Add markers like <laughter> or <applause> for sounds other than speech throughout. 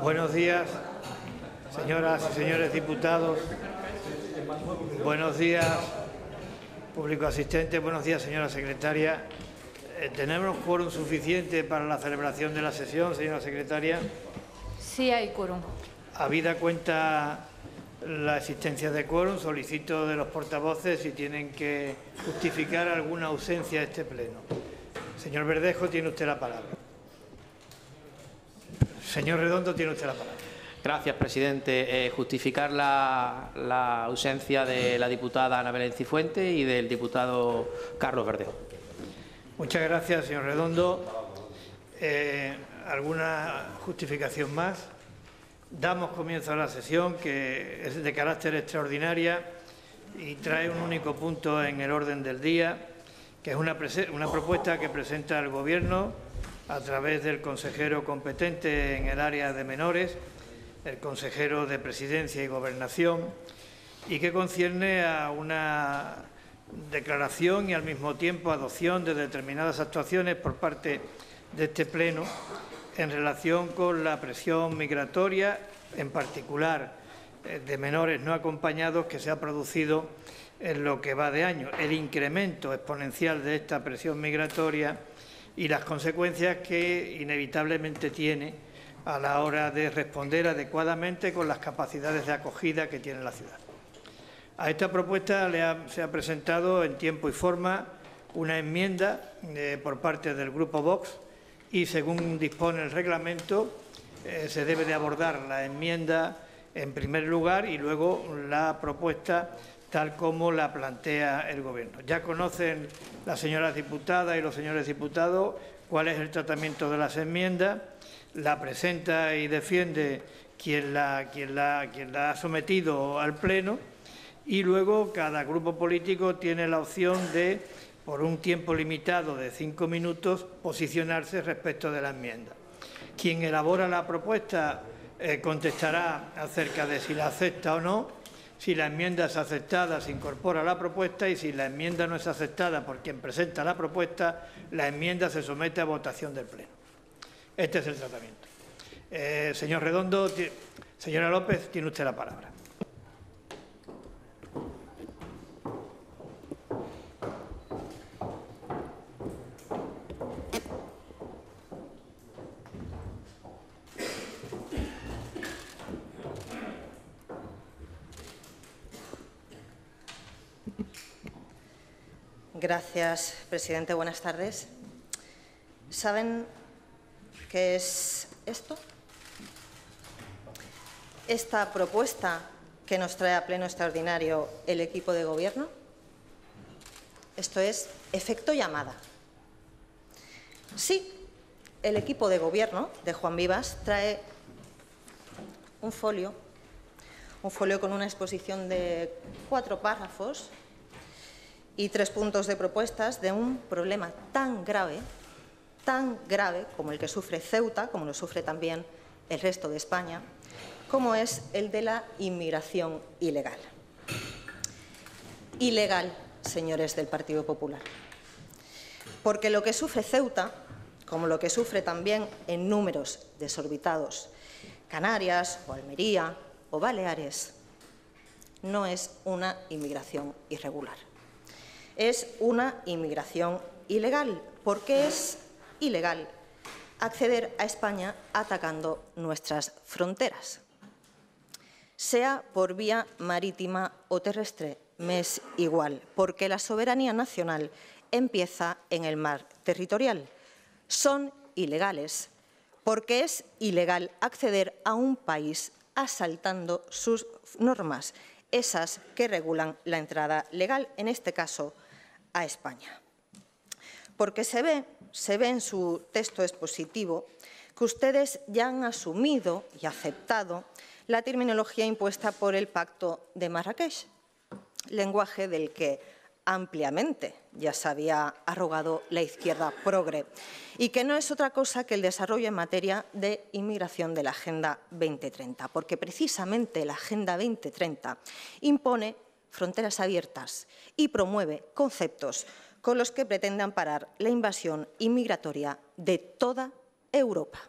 Buenos días, señoras y señores diputados. Buenos días, público asistente. Buenos días, señora secretaria. Eh, ¿Tenemos quórum suficiente para la celebración de la sesión, señora secretaria? Sí, hay quórum. Habida cuenta la existencia de quórum, solicito de los portavoces si tienen que justificar alguna ausencia este pleno. Señor Verdejo, tiene usted la palabra. Señor Redondo, tiene usted la palabra. Gracias, presidente. Eh, justificar la, ausencia de la diputada Ana Belén Cifuentes y del diputado Carlos Verdejo. Muchas gracias, señor Redondo. Eh, ¿Alguna justificación más? Damos comienzo a la sesión, que es de carácter extraordinaria y trae un único punto en el orden del día, que es una propuesta que presenta el Gobierno a través del consejero competente en el área de menores, el consejero de Presidencia y Gobernación, y que concierne a una declaración y al mismo tiempo adopción de determinadas actuaciones por parte de este Pleno en relación con la presión migratoria, en particular eh, de menores no acompañados que se ha producido en lo que va de año. El incremento exponencial de esta presión migratoria y las consecuencias que inevitablemente tiene a la hora de responder adecuadamente con las capacidades de acogida que tiene la ciudad. A esta propuesta se ha presentado en tiempo y forma una enmienda eh, por parte del Grupo Vox y, según dispone el reglamento, eh, se debe de abordar la enmienda en primer lugar y luego la propuesta tal como la plantea el Gobierno. Ya conocen las señoras diputadas y los señores diputados cuál es el tratamiento de las enmiendas, la presenta y defiende quien la, ha sometido al Pleno y luego cada grupo político tiene la opción de, por un tiempo limitado de cinco minutos, posicionarse respecto de la enmienda. Quien elabora la propuesta eh, contestará acerca de si la acepta o no si la enmienda es aceptada, se incorpora a la propuesta y si la enmienda no es aceptada por quien presenta la propuesta, la enmienda se somete a votación del Pleno. Este es el tratamiento. Eh, señor Redondo, señora López, tiene usted la palabra. Gracias, presidente. Buenas tardes. ¿Saben qué es esto? Esta propuesta que nos trae a pleno extraordinario el equipo de gobierno. Esto es efecto llamada. Sí, el equipo de gobierno de Juan Vivas trae un folio, un folio con una exposición de cuatro párrafos y tres puntos de propuestas de un problema tan grave, tan grave como el que sufre Ceuta, como lo sufre también el resto de España, como es el de la inmigración ilegal. Ilegal, señores del Partido Popular. Porque lo que sufre Ceuta, como lo que sufre también en números desorbitados Canarias o Almería o Baleares, no es una inmigración irregular es una inmigración ilegal, porque es ilegal acceder a España atacando nuestras fronteras, sea por vía marítima o terrestre, me es igual, porque la soberanía nacional empieza en el mar territorial. Son ilegales, porque es ilegal acceder a un país asaltando sus normas, esas que regulan la entrada legal, en este caso a España. Porque se ve, se en su texto expositivo que ustedes ya han asumido y aceptado la terminología impuesta por el Pacto de Marrakech, lenguaje del que ampliamente ya se había arrogado la izquierda progre y que no es otra cosa que el desarrollo en materia de inmigración de la Agenda 2030, porque precisamente la Agenda 2030 impone fronteras abiertas y promueve conceptos con los que pretende amparar la invasión inmigratoria de toda Europa.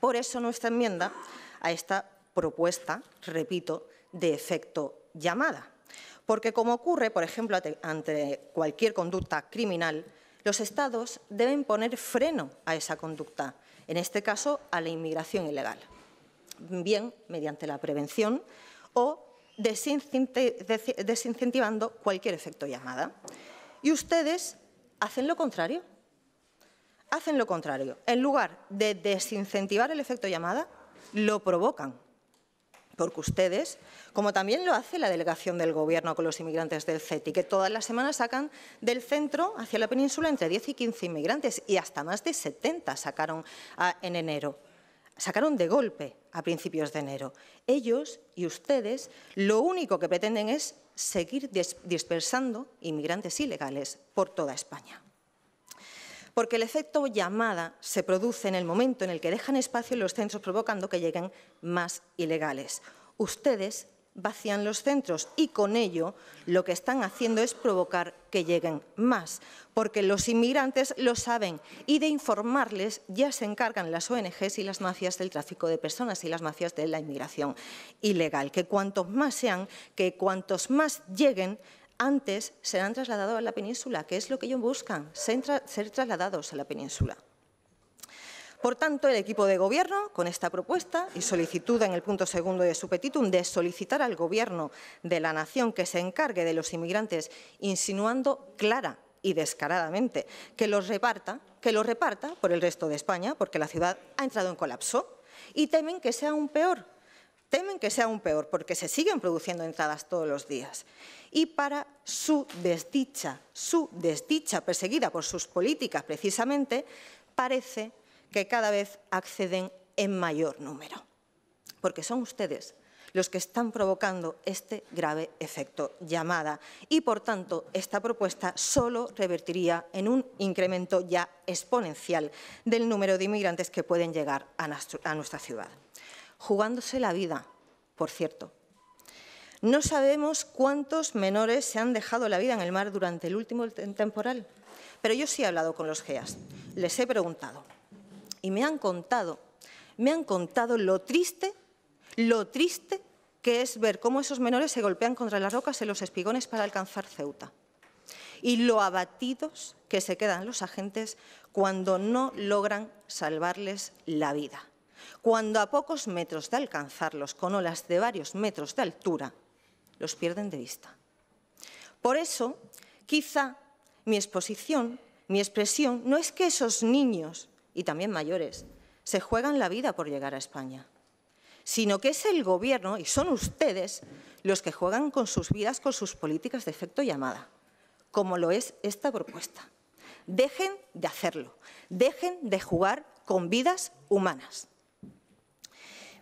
Por eso nuestra enmienda a esta propuesta, repito, de efecto llamada. Porque como ocurre, por ejemplo, ante cualquier conducta criminal, los Estados deben poner freno a esa conducta, en este caso a la inmigración ilegal, bien mediante la prevención o desincentivando cualquier efecto llamada. Y ustedes hacen lo contrario. Hacen lo contrario. En lugar de desincentivar el efecto llamada, lo provocan. Porque ustedes, como también lo hace la delegación del Gobierno con los inmigrantes del CETI, que todas las semanas sacan del centro hacia la península entre 10 y 15 inmigrantes y hasta más de 70 sacaron ah, en enero sacaron de golpe a principios de enero. Ellos y ustedes lo único que pretenden es seguir dispersando inmigrantes ilegales por toda España. Porque el efecto llamada se produce en el momento en el que dejan espacio en los centros provocando que lleguen más ilegales. Ustedes vacían los centros y con ello lo que están haciendo es provocar que lleguen más, porque los inmigrantes lo saben y de informarles ya se encargan las ONGs y las mafias del tráfico de personas y las mafias de la inmigración ilegal, que cuantos más sean, que cuantos más lleguen, antes serán trasladados a la península, que es lo que ellos buscan, ser trasladados a la península. Por tanto, el equipo de Gobierno, con esta propuesta y solicitud en el punto segundo de su petitum de solicitar al Gobierno de la Nación que se encargue de los inmigrantes, insinuando clara y descaradamente que los reparta, que los reparta por el resto de España, porque la ciudad ha entrado en colapso, y temen que sea un peor, temen que sea aún peor, porque se siguen produciendo entradas todos los días. Y para su desdicha, su desdicha perseguida por sus políticas precisamente, parece que cada vez acceden en mayor número, porque son ustedes los que están provocando este grave efecto llamada y, por tanto, esta propuesta solo revertiría en un incremento ya exponencial del número de inmigrantes que pueden llegar a nuestra ciudad. Jugándose la vida, por cierto. No sabemos cuántos menores se han dejado la vida en el mar durante el último temporal, pero yo sí he hablado con los GEAS, les he preguntado y me han contado, me han contado lo triste, lo triste que es ver cómo esos menores se golpean contra las rocas en los espigones para alcanzar Ceuta y lo abatidos que se quedan los agentes cuando no logran salvarles la vida. Cuando a pocos metros de alcanzarlos, con olas de varios metros de altura, los pierden de vista. Por eso, quizá mi exposición, mi expresión, no es que esos niños y también mayores, se juegan la vida por llegar a España, sino que es el Gobierno y son ustedes los que juegan con sus vidas, con sus políticas de efecto llamada, como lo es esta propuesta. Dejen de hacerlo, dejen de jugar con vidas humanas.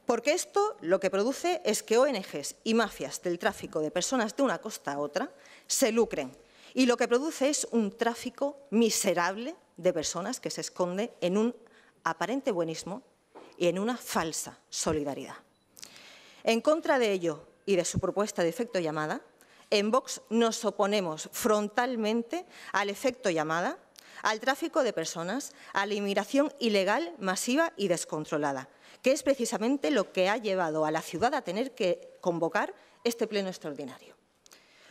Porque esto lo que produce es que ONGs y mafias del tráfico de personas de una costa a otra se lucren y lo que produce es un tráfico miserable de personas que se esconde en un aparente buenismo y en una falsa solidaridad. En contra de ello y de su propuesta de efecto llamada, en Vox nos oponemos frontalmente al efecto llamada, al tráfico de personas, a la inmigración ilegal, masiva y descontrolada, que es precisamente lo que ha llevado a la ciudad a tener que convocar este pleno extraordinario.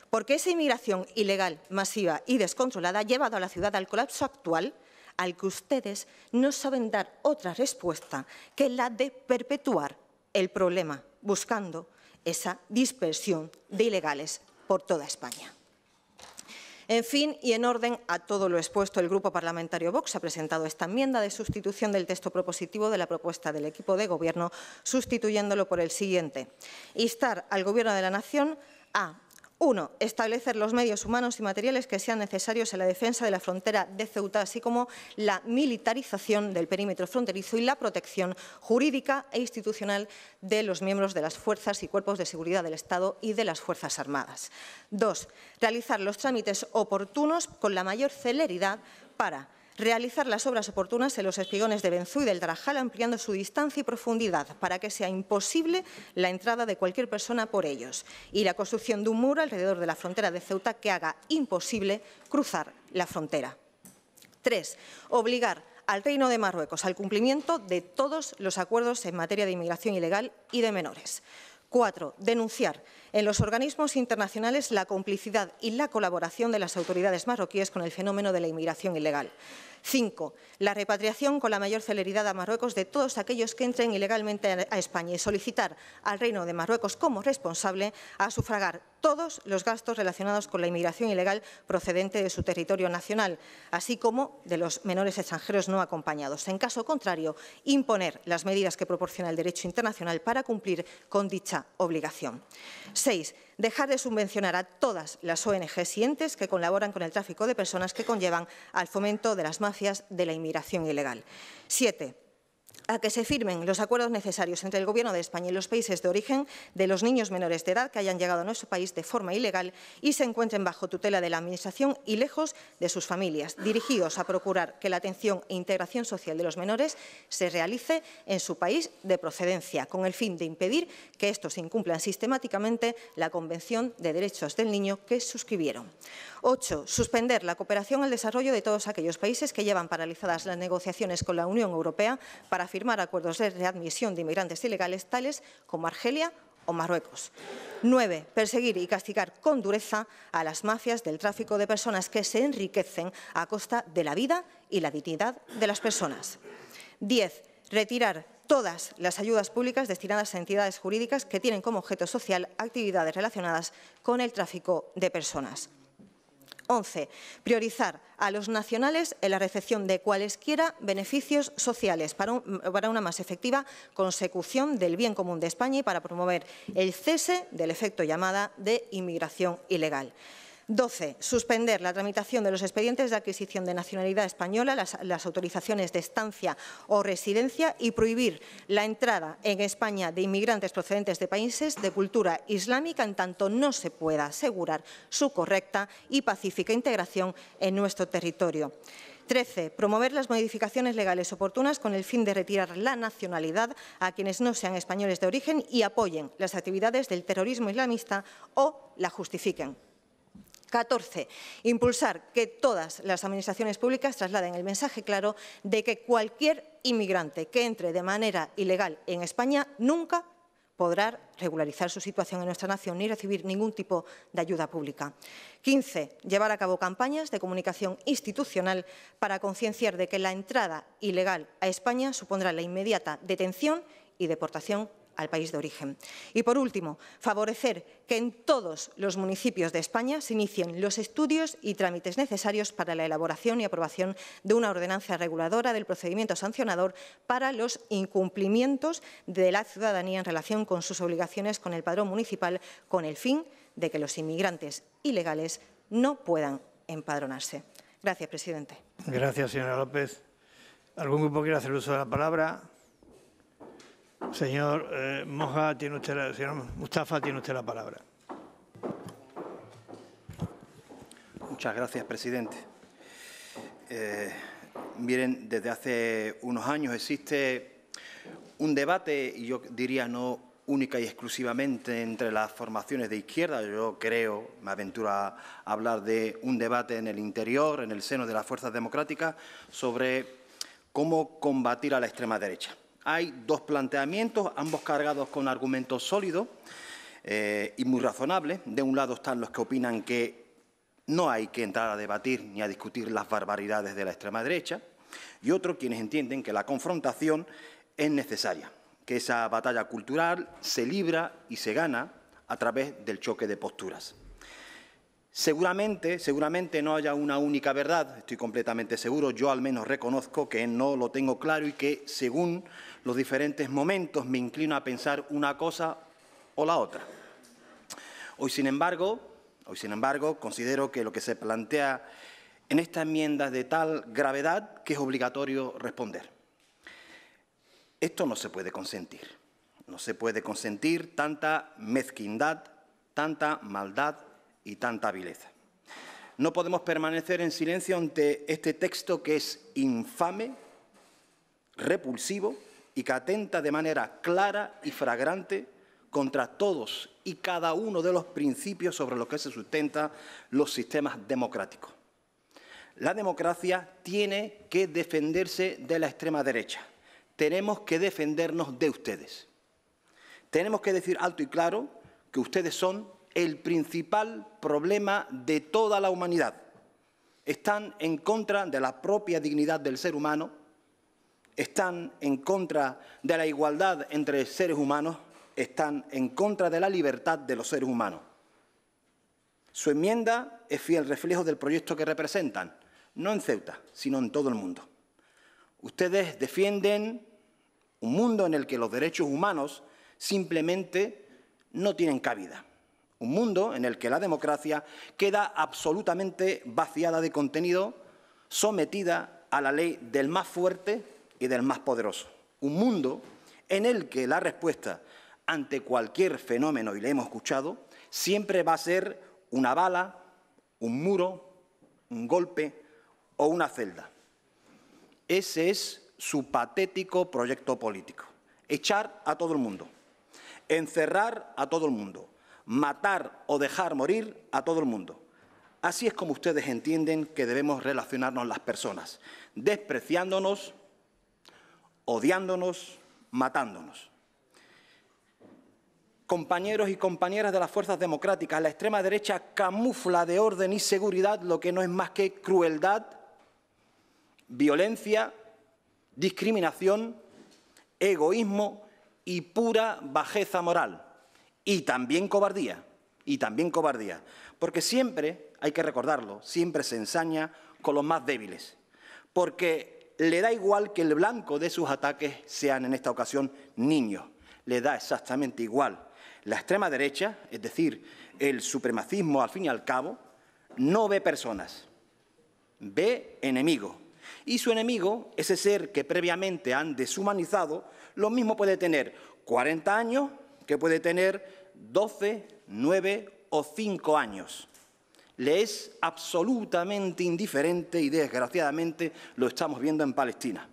Porque esa inmigración ilegal, masiva y descontrolada ha llevado a la ciudad al colapso actual al que ustedes no saben dar otra respuesta que la de perpetuar el problema, buscando esa dispersión de ilegales por toda España. En fin, y en orden a todo lo expuesto, el Grupo Parlamentario Vox ha presentado esta enmienda de sustitución del texto propositivo de la propuesta del equipo de Gobierno, sustituyéndolo por el siguiente. Instar al Gobierno de la Nación a uno, establecer los medios humanos y materiales que sean necesarios en la defensa de la frontera de Ceuta, así como la militarización del perímetro fronterizo y la protección jurídica e institucional de los miembros de las fuerzas y cuerpos de seguridad del Estado y de las Fuerzas Armadas. Dos, realizar los trámites oportunos con la mayor celeridad para realizar las obras oportunas en los espigones de Benzú y del Drajal ampliando su distancia y profundidad para que sea imposible la entrada de cualquier persona por ellos, y la construcción de un muro alrededor de la frontera de Ceuta que haga imposible cruzar la frontera. Tres, obligar al Reino de Marruecos al cumplimiento de todos los acuerdos en materia de inmigración ilegal y de menores. Cuatro, denunciar en los organismos internacionales, la complicidad y la colaboración de las autoridades marroquíes con el fenómeno de la inmigración ilegal. Cinco, La repatriación con la mayor celeridad a Marruecos de todos aquellos que entren ilegalmente a España y solicitar al Reino de Marruecos como responsable a sufragar todos los gastos relacionados con la inmigración ilegal procedente de su territorio nacional, así como de los menores extranjeros no acompañados. En caso contrario, imponer las medidas que proporciona el derecho internacional para cumplir con dicha obligación. Seis, dejar de subvencionar a todas las ONG y que colaboran con el tráfico de personas que conllevan al fomento de las mafias de la inmigración ilegal. Siete, a que se firmen los acuerdos necesarios entre el Gobierno de España y los países de origen de los niños menores de edad que hayan llegado a nuestro país de forma ilegal y se encuentren bajo tutela de la Administración y lejos de sus familias, dirigidos a procurar que la atención e integración social de los menores se realice en su país de procedencia, con el fin de impedir que estos incumplan sistemáticamente la Convención de Derechos del Niño que suscribieron. 8. Suspender la cooperación al desarrollo de todos aquellos países que llevan paralizadas las negociaciones con la Unión Europea para firmar acuerdos de readmisión de inmigrantes ilegales tales como Argelia o Marruecos. 9. Perseguir y castigar con dureza a las mafias del tráfico de personas que se enriquecen a costa de la vida y la dignidad de las personas. 10. Retirar todas las ayudas públicas destinadas a entidades jurídicas que tienen como objeto social actividades relacionadas con el tráfico de personas. 11. Priorizar a los nacionales en la recepción de cualesquiera beneficios sociales para, para, una más efectiva consecución del bien común de España y para promover el cese del efecto llamada de inmigración ilegal. 12. Suspender la tramitación de los expedientes de adquisición de nacionalidad española, las, autorizaciones de estancia o residencia y prohibir la entrada en España de inmigrantes procedentes de países de cultura islámica en tanto no se pueda asegurar su correcta y pacífica integración en nuestro territorio. 13. Promover las modificaciones legales oportunas con el fin de retirar la nacionalidad a quienes no sean españoles de origen y apoyen las actividades del terrorismo islamista o la justifiquen. 14. Impulsar que todas las administraciones públicas trasladen el mensaje claro de que cualquier inmigrante que entre de manera ilegal en España nunca podrá regularizar su situación en nuestra nación ni recibir ningún tipo de ayuda pública. 15. Llevar a cabo campañas de comunicación institucional para concienciar de que la entrada ilegal a España supondrá la inmediata detención y deportación al país de origen. Y por último, favorecer que en todos los municipios de España se inicien los estudios y trámites necesarios para la elaboración y aprobación de una ordenanza reguladora del procedimiento sancionador para los incumplimientos de la ciudadanía en relación con sus obligaciones con el padrón municipal con el fin de que los inmigrantes ilegales no puedan empadronarse. Gracias, presidente. Gracias, señora López. ¿Algún grupo quiere hacer uso de la palabra? Señor eh, Moja, tiene usted Mustafa, tiene usted la palabra. Muchas gracias, presidente. Eh, miren, desde hace unos años existe un debate, y yo diría no única y exclusivamente entre las formaciones de izquierda, yo creo, me aventuro a hablar de un debate en el interior, en el seno de las fuerzas democráticas, sobre cómo combatir a la extrema derecha. Hay dos planteamientos, ambos cargados con argumentos sólidos eh, y muy razonables. De un lado están los que opinan que no hay que entrar a debatir ni a discutir las barbaridades de la extrema derecha y otro quienes entienden que la confrontación es necesaria, que esa batalla cultural se libra y se gana a través del choque de posturas. Seguramente, seguramente no haya una única verdad, estoy completamente seguro, yo al menos reconozco que no lo tengo claro y que según los diferentes momentos me inclino a pensar una cosa o la otra. Hoy, sin embargo, hoy, sin embargo, considero que lo que se plantea en esta enmienda es de tal gravedad que es obligatorio responder. Esto no se puede consentir. No se puede consentir tanta mezquindad, tanta maldad y tanta vileza. No podemos permanecer en silencio ante este texto que es infame, repulsivo y que atenta de manera clara y fragrante contra todos y cada uno de los principios sobre los que se sustentan los sistemas democráticos. La democracia tiene que defenderse de la extrema derecha. Tenemos que defendernos de ustedes. Tenemos que decir alto y claro que ustedes son el principal problema de toda la humanidad. Están en contra de la propia dignidad del ser humano están en contra de la igualdad entre seres humanos, están en contra de la libertad de los seres humanos. Su enmienda es fiel reflejo del proyecto que representan, no en Ceuta, sino en todo el mundo. Ustedes defienden un mundo en el que los derechos humanos simplemente no tienen cabida. Un mundo en el que la democracia queda absolutamente vaciada de contenido, sometida a la ley del más fuerte y del más poderoso. Un mundo en el que la respuesta ante cualquier fenómeno, y le hemos escuchado, siempre va a ser una bala, un muro, un golpe o una celda. Ese es su patético proyecto político. Echar a todo el mundo, encerrar a todo el mundo, matar o dejar morir a todo el mundo. Así es como ustedes entienden que debemos relacionarnos las personas, despreciándonos odiándonos, matándonos. Compañeros y compañeras de las fuerzas democráticas, la extrema derecha camufla de orden y seguridad lo que no es más que crueldad, violencia, discriminación, egoísmo y pura bajeza moral. Y también cobardía, y también cobardía. Porque siempre, hay que recordarlo, siempre se ensaña con los más débiles. Porque le da igual que el blanco de sus ataques sean en esta ocasión niños, le da exactamente igual. La extrema derecha, es decir, el supremacismo al fin y al cabo, no ve personas, ve enemigo. Y su enemigo, ese ser que previamente han deshumanizado, lo mismo puede tener 40 años que puede tener 12, 9 o 5 años le es absolutamente indiferente y desgraciadamente lo estamos viendo en Palestina.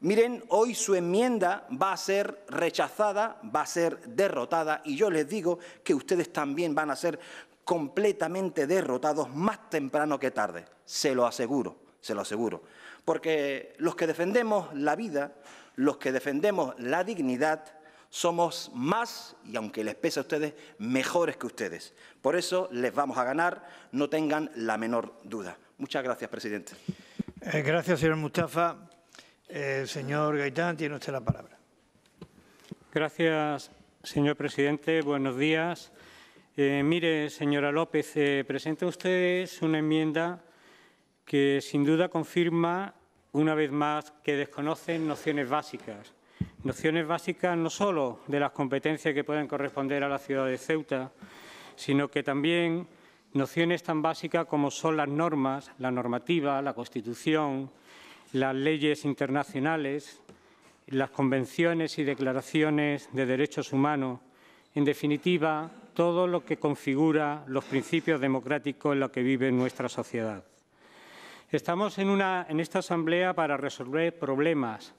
Miren, hoy su enmienda va a ser rechazada, va a ser derrotada y yo les digo que ustedes también van a ser completamente derrotados más temprano que tarde, se lo aseguro, se lo aseguro. Porque los que defendemos la vida, los que defendemos la dignidad, somos más, y aunque les pese a ustedes, mejores que ustedes. Por eso les vamos a ganar, no tengan la menor duda. Muchas gracias, presidente. Eh, gracias, señor Mustafa. Eh, señor Gaitán, tiene usted la palabra. Gracias, señor presidente. Buenos días. Eh, mire, señora López, presenta ustedes una enmienda que sin duda confirma una vez más que desconocen nociones básicas nociones básicas no solo de las competencias que pueden corresponder a la ciudad de Ceuta, sino que también nociones tan básicas como son las normas, la normativa, la Constitución, las leyes internacionales, las convenciones y declaraciones de derechos humanos, en definitiva, todo lo que configura los principios democráticos en los que vive nuestra sociedad. Estamos en, en esta asamblea para resolver problemas,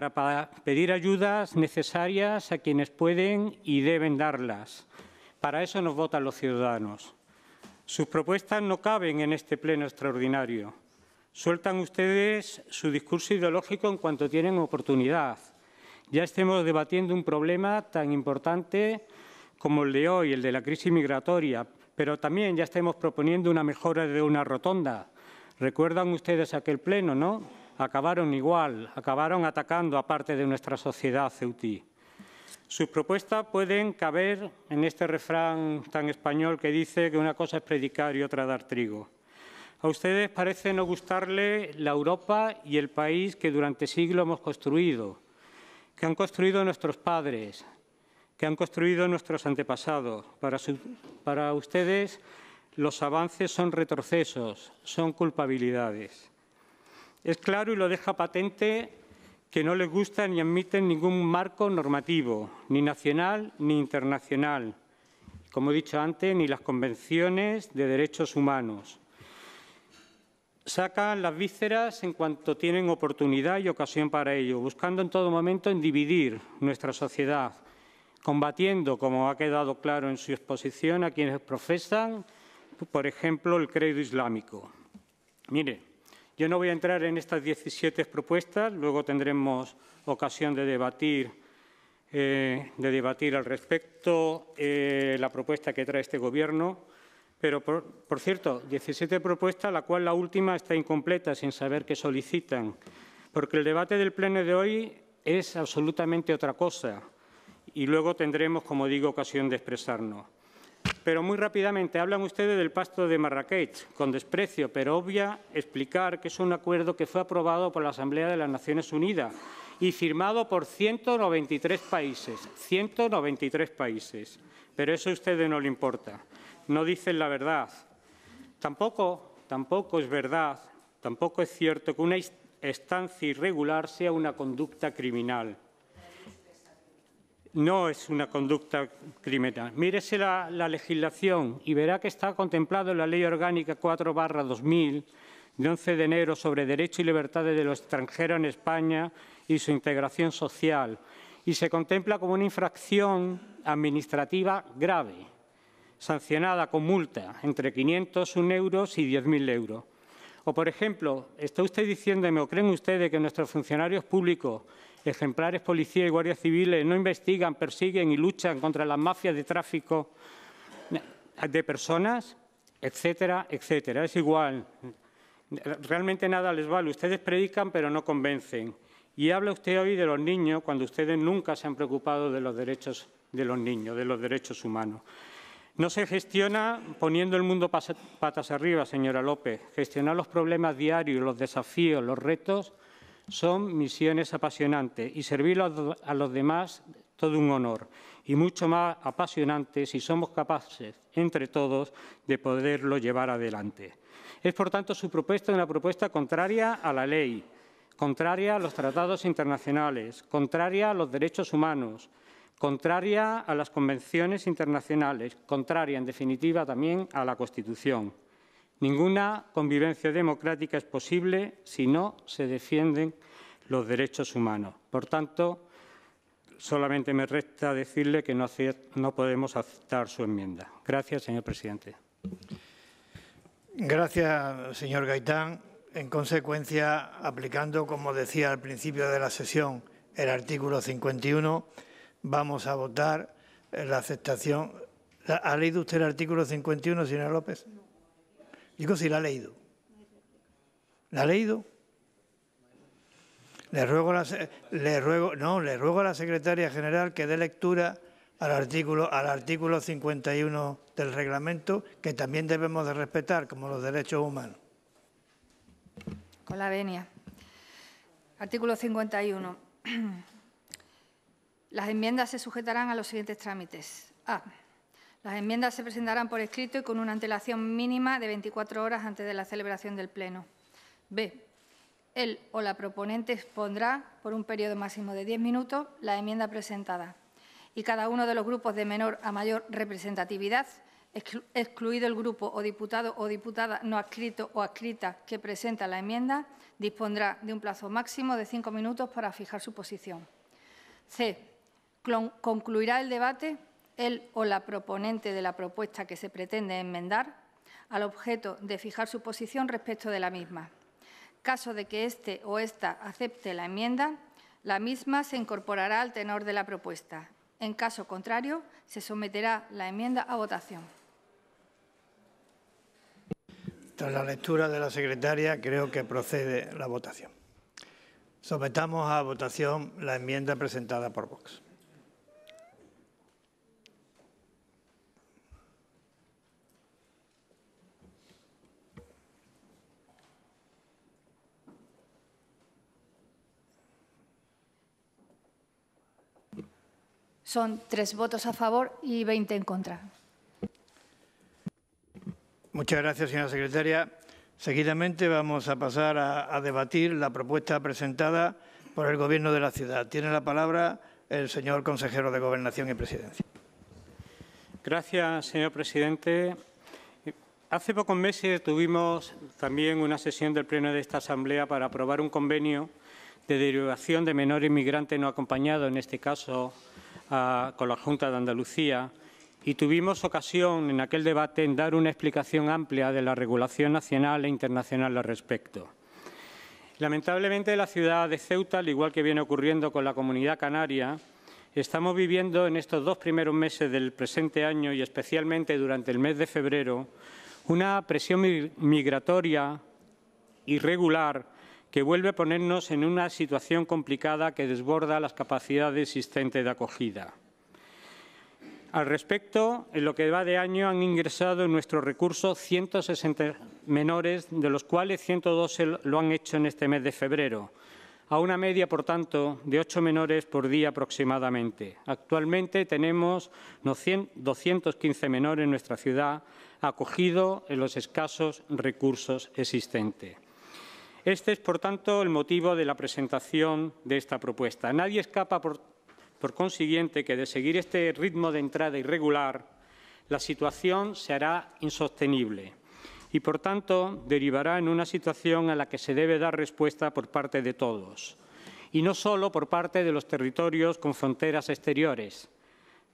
para pedir ayudas necesarias a quienes pueden y deben darlas. Para eso nos votan los ciudadanos. Sus propuestas no caben en este pleno extraordinario. Sueltan ustedes su discurso ideológico en cuanto tienen oportunidad. Ya estemos debatiendo un problema tan importante como el de hoy, el de la crisis migratoria, pero también ya estemos proponiendo una mejora de una rotonda. ¿Recuerdan ustedes aquel pleno, no? acabaron igual, acabaron atacando a parte de nuestra sociedad ceutí. Sus propuestas pueden caber en este refrán tan español que dice que una cosa es predicar y otra dar trigo. A ustedes parece no gustarle la Europa y el país que durante siglos hemos construido, que han construido nuestros padres, que han construido nuestros antepasados. Para, para ustedes los avances son retrocesos, son culpabilidades. Es claro y lo deja patente que no les gusta ni admiten ningún marco normativo, ni nacional ni internacional, como he dicho antes, ni las convenciones de derechos humanos. Sacan las vísceras en cuanto tienen oportunidad y ocasión para ello, buscando en todo momento en dividir nuestra sociedad, combatiendo, como ha quedado claro en su exposición, a quienes profesan, por ejemplo, el credo islámico. Mire, yo no voy a entrar en estas 17 propuestas, luego tendremos ocasión de debatir, eh, de debatir al respecto eh, la propuesta que trae este Gobierno, pero, por, por cierto, 17 propuestas, la cual la última está incompleta, sin saber qué solicitan, porque el debate del Pleno de hoy es absolutamente otra cosa y luego tendremos, como digo, ocasión de expresarnos. Pero muy rápidamente, hablan ustedes del pasto de Marrakech, con desprecio, pero obvia explicar que es un acuerdo que fue aprobado por la Asamblea de las Naciones Unidas y firmado por 193 países, 193 países. Pero eso a ustedes no le importa, no dicen la verdad. Tampoco, tampoco es verdad, tampoco es cierto que una estancia irregular sea una conducta criminal no es una conducta criminal. Mírese la, legislación y verá que está contemplado en la Ley Orgánica 4 2000 de 11 de enero sobre derechos y libertades de los extranjeros en España y su integración social y se contempla como una infracción administrativa grave, sancionada con multa entre 501 euros y 10.000 euros. O, por ejemplo, ¿está usted diciéndome o creen ustedes que nuestros funcionarios públicos Ejemplares policía y guardias civiles no investigan, persiguen y luchan contra las mafias de tráfico de personas, etcétera, etcétera. Es igual. Realmente nada les vale. Ustedes predican pero no convencen. Y habla usted hoy de los niños cuando ustedes nunca se han preocupado de los derechos de los niños, de los derechos humanos. No se gestiona poniendo el mundo patas arriba, señora López. Gestionar los problemas diarios, los desafíos, los retos son misiones apasionantes y servir a los demás todo un honor y mucho más apasionante si somos capaces entre todos de poderlo llevar adelante. Es por tanto su propuesta una propuesta contraria a la ley, contraria a los tratados internacionales, contraria a los derechos humanos, contraria a las convenciones internacionales, contraria en definitiva también a la Constitución. Ninguna convivencia democrática es posible si no se defienden los derechos humanos. Por tanto, solamente me resta decirle que no, podemos aceptar su enmienda. Gracias, señor presidente. Gracias, señor Gaitán. En consecuencia, aplicando, como decía al principio de la sesión, el artículo 51, vamos a votar la aceptación. ¿Ha leído usted el artículo 51, señora López? Digo si la ha leído. ¿La ha leído? Le ruego, no, le ruego a la secretaria general que dé lectura al artículo, al artículo 51 del reglamento, que también debemos de respetar como los derechos humanos. Con la venia. Artículo 51. <clears throat> Las enmiendas se sujetarán a los siguientes trámites. A. Las enmiendas se presentarán por escrito y con una antelación mínima de 24 horas antes de la celebración del Pleno. B. Él o la proponente expondrá, por un periodo máximo de 10 minutos, la enmienda presentada y cada uno de los grupos de menor a mayor representatividad, excluido el grupo o diputado o diputada no adscrito o adscrita que presenta la enmienda, dispondrá de un plazo máximo de cinco minutos para fijar su posición. C. Concluirá el debate el o la proponente de la propuesta que se pretende enmendar al objeto de fijar su posición respecto de la misma. Caso de que éste o ésta acepte la enmienda, la misma se incorporará al tenor de la propuesta. En caso contrario, se someterá la enmienda a votación. Tras la lectura de la secretaria, creo que procede la votación. Sometamos a votación la enmienda presentada por Vox. son tres votos a favor y 20 en contra. Muchas gracias, señora secretaria. Seguidamente vamos a pasar a, debatir la propuesta presentada por el Gobierno de la ciudad. Tiene la palabra el señor consejero de Gobernación y Presidencia. Gracias, señor presidente. Hace pocos meses tuvimos también una sesión del Pleno de esta Asamblea para aprobar un convenio de derivación de menor inmigrante no acompañado, en este caso con la Junta de Andalucía y tuvimos ocasión en aquel debate en dar una explicación amplia de la regulación nacional e internacional al respecto. Lamentablemente la ciudad de Ceuta, al igual que viene ocurriendo con la comunidad canaria, estamos viviendo en estos dos primeros meses del presente año y especialmente durante el mes de febrero una presión migratoria irregular que vuelve a ponernos en una situación complicada que desborda las capacidades existentes de acogida. Al respecto, en lo que va de año han ingresado en nuestro recurso 160 menores, de los cuales 112 lo han hecho en este mes de febrero, a una media, por tanto, de 8 menores por día aproximadamente. Actualmente tenemos 215 menores en nuestra ciudad, acogidos en los escasos recursos existentes. Este es, por tanto, el motivo de la presentación de esta propuesta. Nadie escapa, por, consiguiente, que de seguir este ritmo de entrada irregular, la situación se hará insostenible y, por tanto, derivará en una situación a la que se debe dar respuesta por parte de todos, y no solo por parte de los territorios con fronteras exteriores,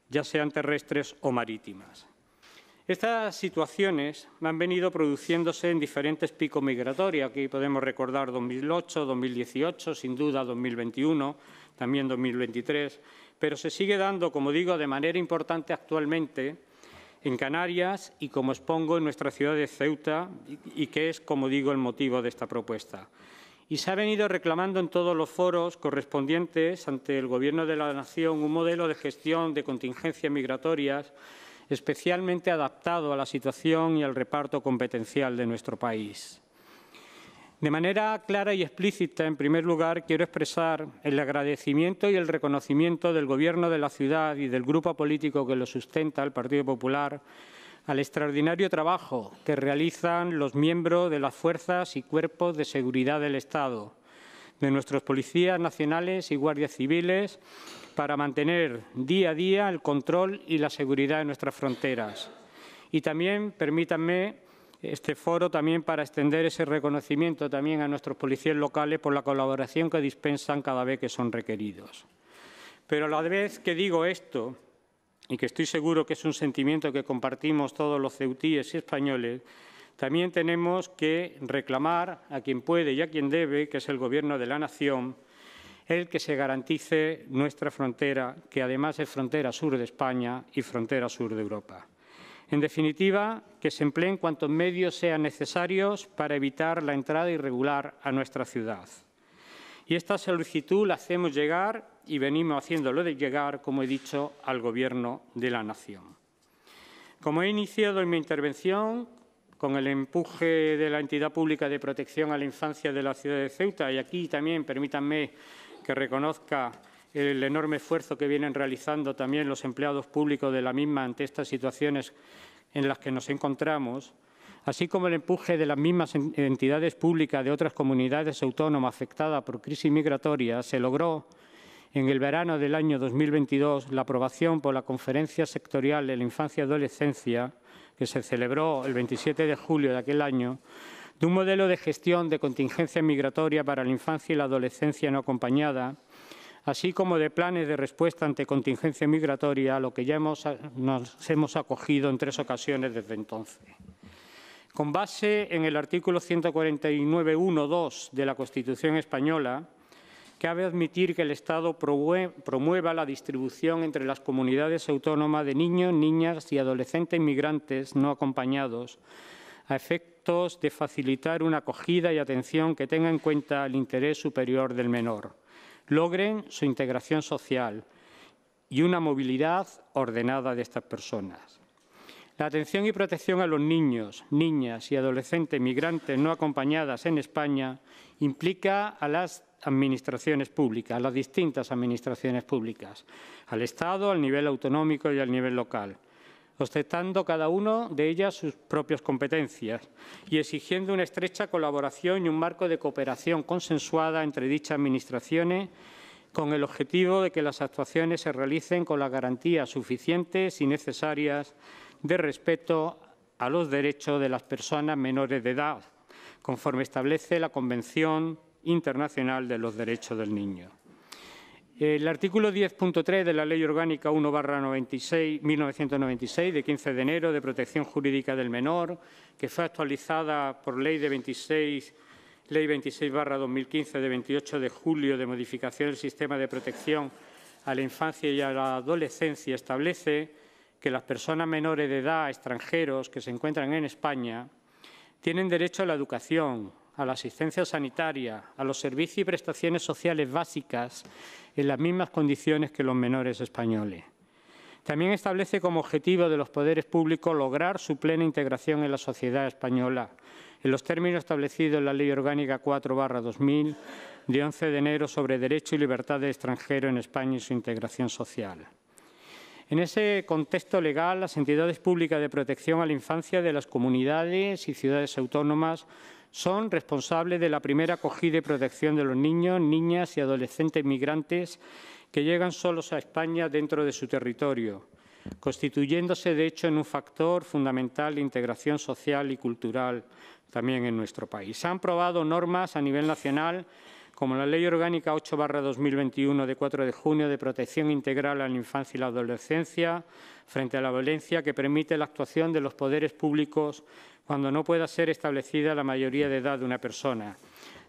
ya sean terrestres o marítimas. Estas situaciones han venido produciéndose en diferentes picos migratorios. Aquí podemos recordar 2008, 2018, sin duda 2021, también 2023, pero se sigue dando, como digo, de manera importante actualmente en Canarias y, como expongo, en nuestra ciudad de Ceuta y que es, como digo, el motivo de esta propuesta y se ha venido reclamando en todos los foros correspondientes ante el Gobierno de la Nación un modelo de gestión de contingencias migratorias especialmente adaptado a la situación y al reparto competencial de nuestro país. De manera clara y explícita, en primer lugar, quiero expresar el agradecimiento y el reconocimiento del Gobierno de la ciudad y del grupo político que lo sustenta, el Partido Popular, al extraordinario trabajo que realizan los miembros de las fuerzas y cuerpos de seguridad del Estado, de nuestros policías nacionales y guardias civiles para mantener día a día el control y la seguridad de nuestras fronteras. Y también, permítanme, este foro también para extender ese reconocimiento también a nuestros policías locales por la colaboración que dispensan cada vez que son requeridos. Pero a la vez que digo esto, y que estoy seguro que es un sentimiento que compartimos todos los ceutíes y españoles, también tenemos que reclamar a quien puede y a quien debe, que es el Gobierno de la Nación, el que se garantice nuestra frontera, que además es frontera sur de España y frontera sur de Europa. En definitiva, que se empleen cuantos medios sean necesarios para evitar la entrada irregular a nuestra ciudad. Y esta solicitud la hacemos llegar y venimos haciéndolo de llegar, como he dicho, al Gobierno de la Nación. Como he iniciado en mi intervención, con el empuje de la entidad pública de protección a la infancia de la ciudad de Ceuta, y aquí también permítanme que reconozca el enorme esfuerzo que vienen realizando también los empleados públicos de la misma ante estas situaciones en las que nos encontramos, así como el empuje de las mismas entidades públicas de otras comunidades autónomas afectadas por crisis migratoria, se logró en el verano del año 2022 la aprobación por la Conferencia Sectorial de la Infancia y Adolescencia, que se celebró el 27 de julio de aquel año, de un modelo de gestión de contingencia migratoria para la infancia y la adolescencia no acompañada, así como de planes de respuesta ante contingencia migratoria, a lo que ya nos hemos acogido en tres ocasiones desde entonces. Con base en el artículo 149.1.2 de la Constitución española, cabe admitir que el Estado promueva la distribución entre las comunidades autónomas de niños, niñas y adolescentes inmigrantes no acompañados a efecto de facilitar una acogida y atención que tenga en cuenta el interés superior del menor, logren su integración social y una movilidad ordenada de estas personas. La atención y protección a los niños, niñas y adolescentes migrantes no acompañadas en España implica a las administraciones públicas, a las distintas administraciones públicas, al Estado, al nivel autonómico y al nivel local ostentando cada una de ellas sus propias competencias y exigiendo una estrecha colaboración y un marco de cooperación consensuada entre dichas administraciones con el objetivo de que las actuaciones se realicen con las garantías suficientes y necesarias de respeto a los derechos de las personas menores de edad, conforme establece la Convención Internacional de los Derechos del Niño. El artículo 10.3 de la Ley Orgánica 1 96, 1996, de 15 de enero, de protección jurídica del menor, que fue actualizada por Ley 26 Ley 26 2015 de 28 de julio de modificación del sistema de protección a la infancia y a la adolescencia establece que las personas menores de edad extranjeros que se encuentran en España tienen derecho a la educación, a la asistencia sanitaria, a los servicios y prestaciones sociales básicas en las mismas condiciones que los menores españoles. También establece como objetivo de los poderes públicos lograr su plena integración en la sociedad española, en los términos establecidos en la Ley Orgánica 4-2000 de 11 de enero sobre Derecho y Libertad de Extranjero en España y su integración social. En ese contexto legal, las entidades públicas de protección a la infancia de las comunidades y ciudades autónomas son responsables de la primera acogida y protección de los niños, niñas y adolescentes migrantes que llegan solos a España dentro de su territorio, constituyéndose de hecho en un factor fundamental de integración social y cultural también en nuestro país. Se han probado normas a nivel nacional como la Ley Orgánica 8-2021 de 4 de junio de protección integral a la infancia y la adolescencia frente a la violencia que permite la actuación de los poderes públicos cuando no pueda ser establecida la mayoría de edad de una persona.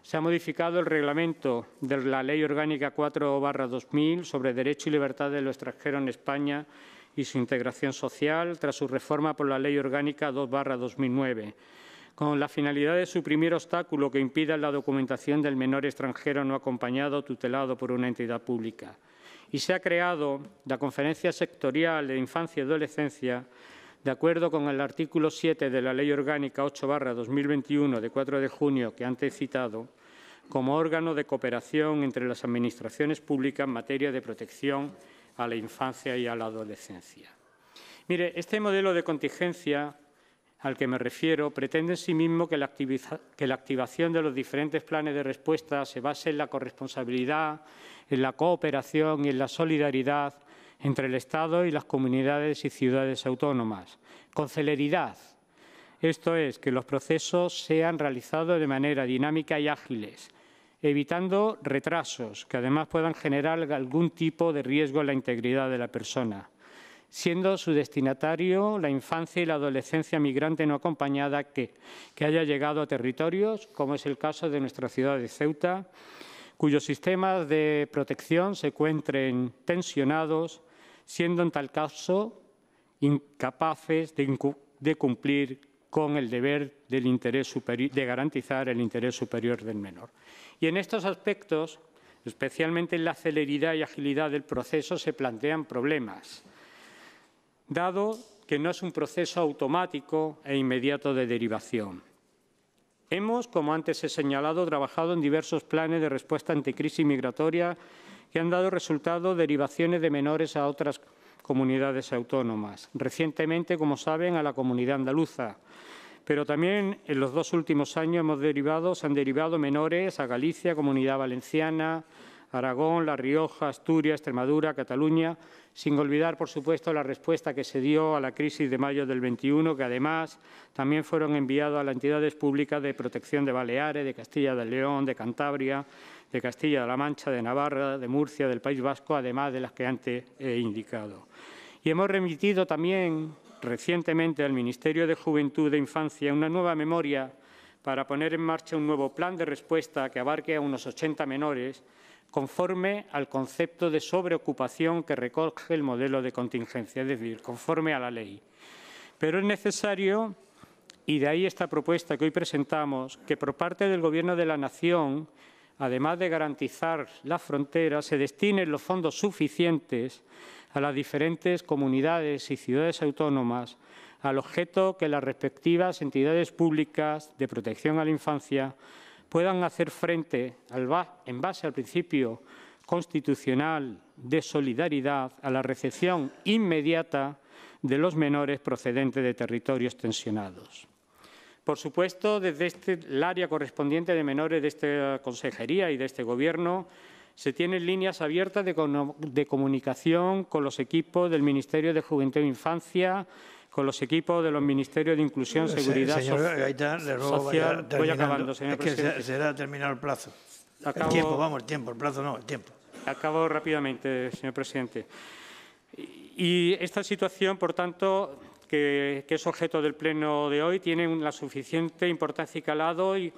Se ha modificado el reglamento de la Ley Orgánica 4-2000 sobre Derecho y Libertad de los extranjeros en España y su integración social tras su reforma por la Ley Orgánica 2-2009 con la finalidad de suprimir obstáculo que impida la documentación del menor extranjero no acompañado tutelado por una entidad pública. Y se ha creado la Conferencia Sectorial de Infancia y Adolescencia de acuerdo con el artículo 7 de la Ley Orgánica 8-2021 de 4 de junio que antes citado, como órgano de cooperación entre las administraciones públicas en materia de protección a la infancia y a la adolescencia. Mire, este modelo de contingencia al que me refiero pretende en sí mismo que la, que la, activación de los diferentes planes de respuesta se base en la corresponsabilidad, en la cooperación y en la solidaridad entre el Estado y las comunidades y ciudades autónomas, con celeridad. Esto es, que los procesos sean realizados de manera dinámica y ágiles, evitando retrasos que además puedan generar algún tipo de riesgo en la integridad de la persona siendo su destinatario la infancia y la adolescencia migrante no acompañada que, haya llegado a territorios, como es el caso de nuestra ciudad de Ceuta, cuyos sistemas de protección se encuentren tensionados, siendo en tal caso incapaces de, cumplir con el deber del interés de garantizar el interés superior del menor. Y en estos aspectos, especialmente en la celeridad y agilidad del proceso, se plantean problemas dado que no es un proceso automático e inmediato de derivación. Hemos, como antes he señalado, trabajado en diversos planes de respuesta ante crisis migratoria que han dado resultado derivaciones de menores a otras comunidades autónomas, recientemente, como saben, a la comunidad andaluza. Pero también en los dos últimos años hemos derivado, se han derivado menores a Galicia, Comunidad Valenciana, Aragón, La Rioja, Asturias, Extremadura, Cataluña, sin olvidar, por supuesto, la respuesta que se dio a la crisis de mayo del 21, que además también fueron enviados a las entidades públicas de protección de Baleares, de Castilla de León, de Cantabria, de Castilla-La de Mancha, de Navarra, de Murcia, del País Vasco, además de las que antes he indicado. Y hemos remitido también recientemente al Ministerio de Juventud e Infancia una nueva memoria para poner en marcha un nuevo plan de respuesta que abarque a unos 80 menores conforme al concepto de sobreocupación que recoge el modelo de contingencia, es decir, conforme a la ley. Pero es necesario, y de ahí esta propuesta que hoy presentamos, que por parte del Gobierno de la Nación, además de garantizar la frontera, se destinen los fondos suficientes a las diferentes comunidades y ciudades autónomas al objeto que las respectivas entidades públicas de protección a la infancia puedan hacer frente en base al principio constitucional de solidaridad a la recepción inmediata de los menores procedentes de territorios tensionados. Por supuesto, desde este, el área correspondiente de menores de esta consejería y de este Gobierno, se tienen líneas abiertas de comunicación con los equipos del Ministerio de Juventud e Infancia con los equipos de los Ministerios de Inclusión, Seguridad Social... señor Gaitán, le voy acabando, señor es que presidente. será terminado el plazo. el tiempo, vamos, el tiempo, el plazo no, el tiempo. Acabo rápidamente, señor presidente. Y esta situación, por tanto, que, es objeto del Pleno de hoy, tiene la suficiente importancia y calado y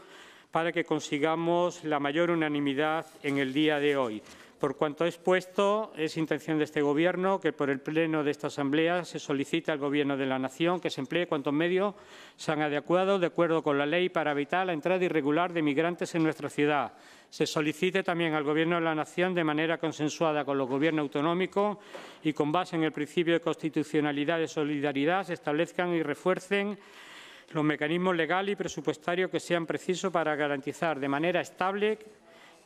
para que consigamos la mayor unanimidad en el día de hoy. Por cuanto expuesto, es intención de este Gobierno que por el Pleno de esta Asamblea se solicite al Gobierno de la Nación que se emplee cuantos medios sean adecuados de acuerdo con la ley para evitar la entrada irregular de migrantes en nuestra ciudad. Se solicite también al Gobierno de la Nación, de manera consensuada con los gobiernos autonómicos y con base en el principio de constitucionalidad y solidaridad, se establezcan y refuercen los mecanismos legales y presupuestarios que sean precisos para garantizar de manera estable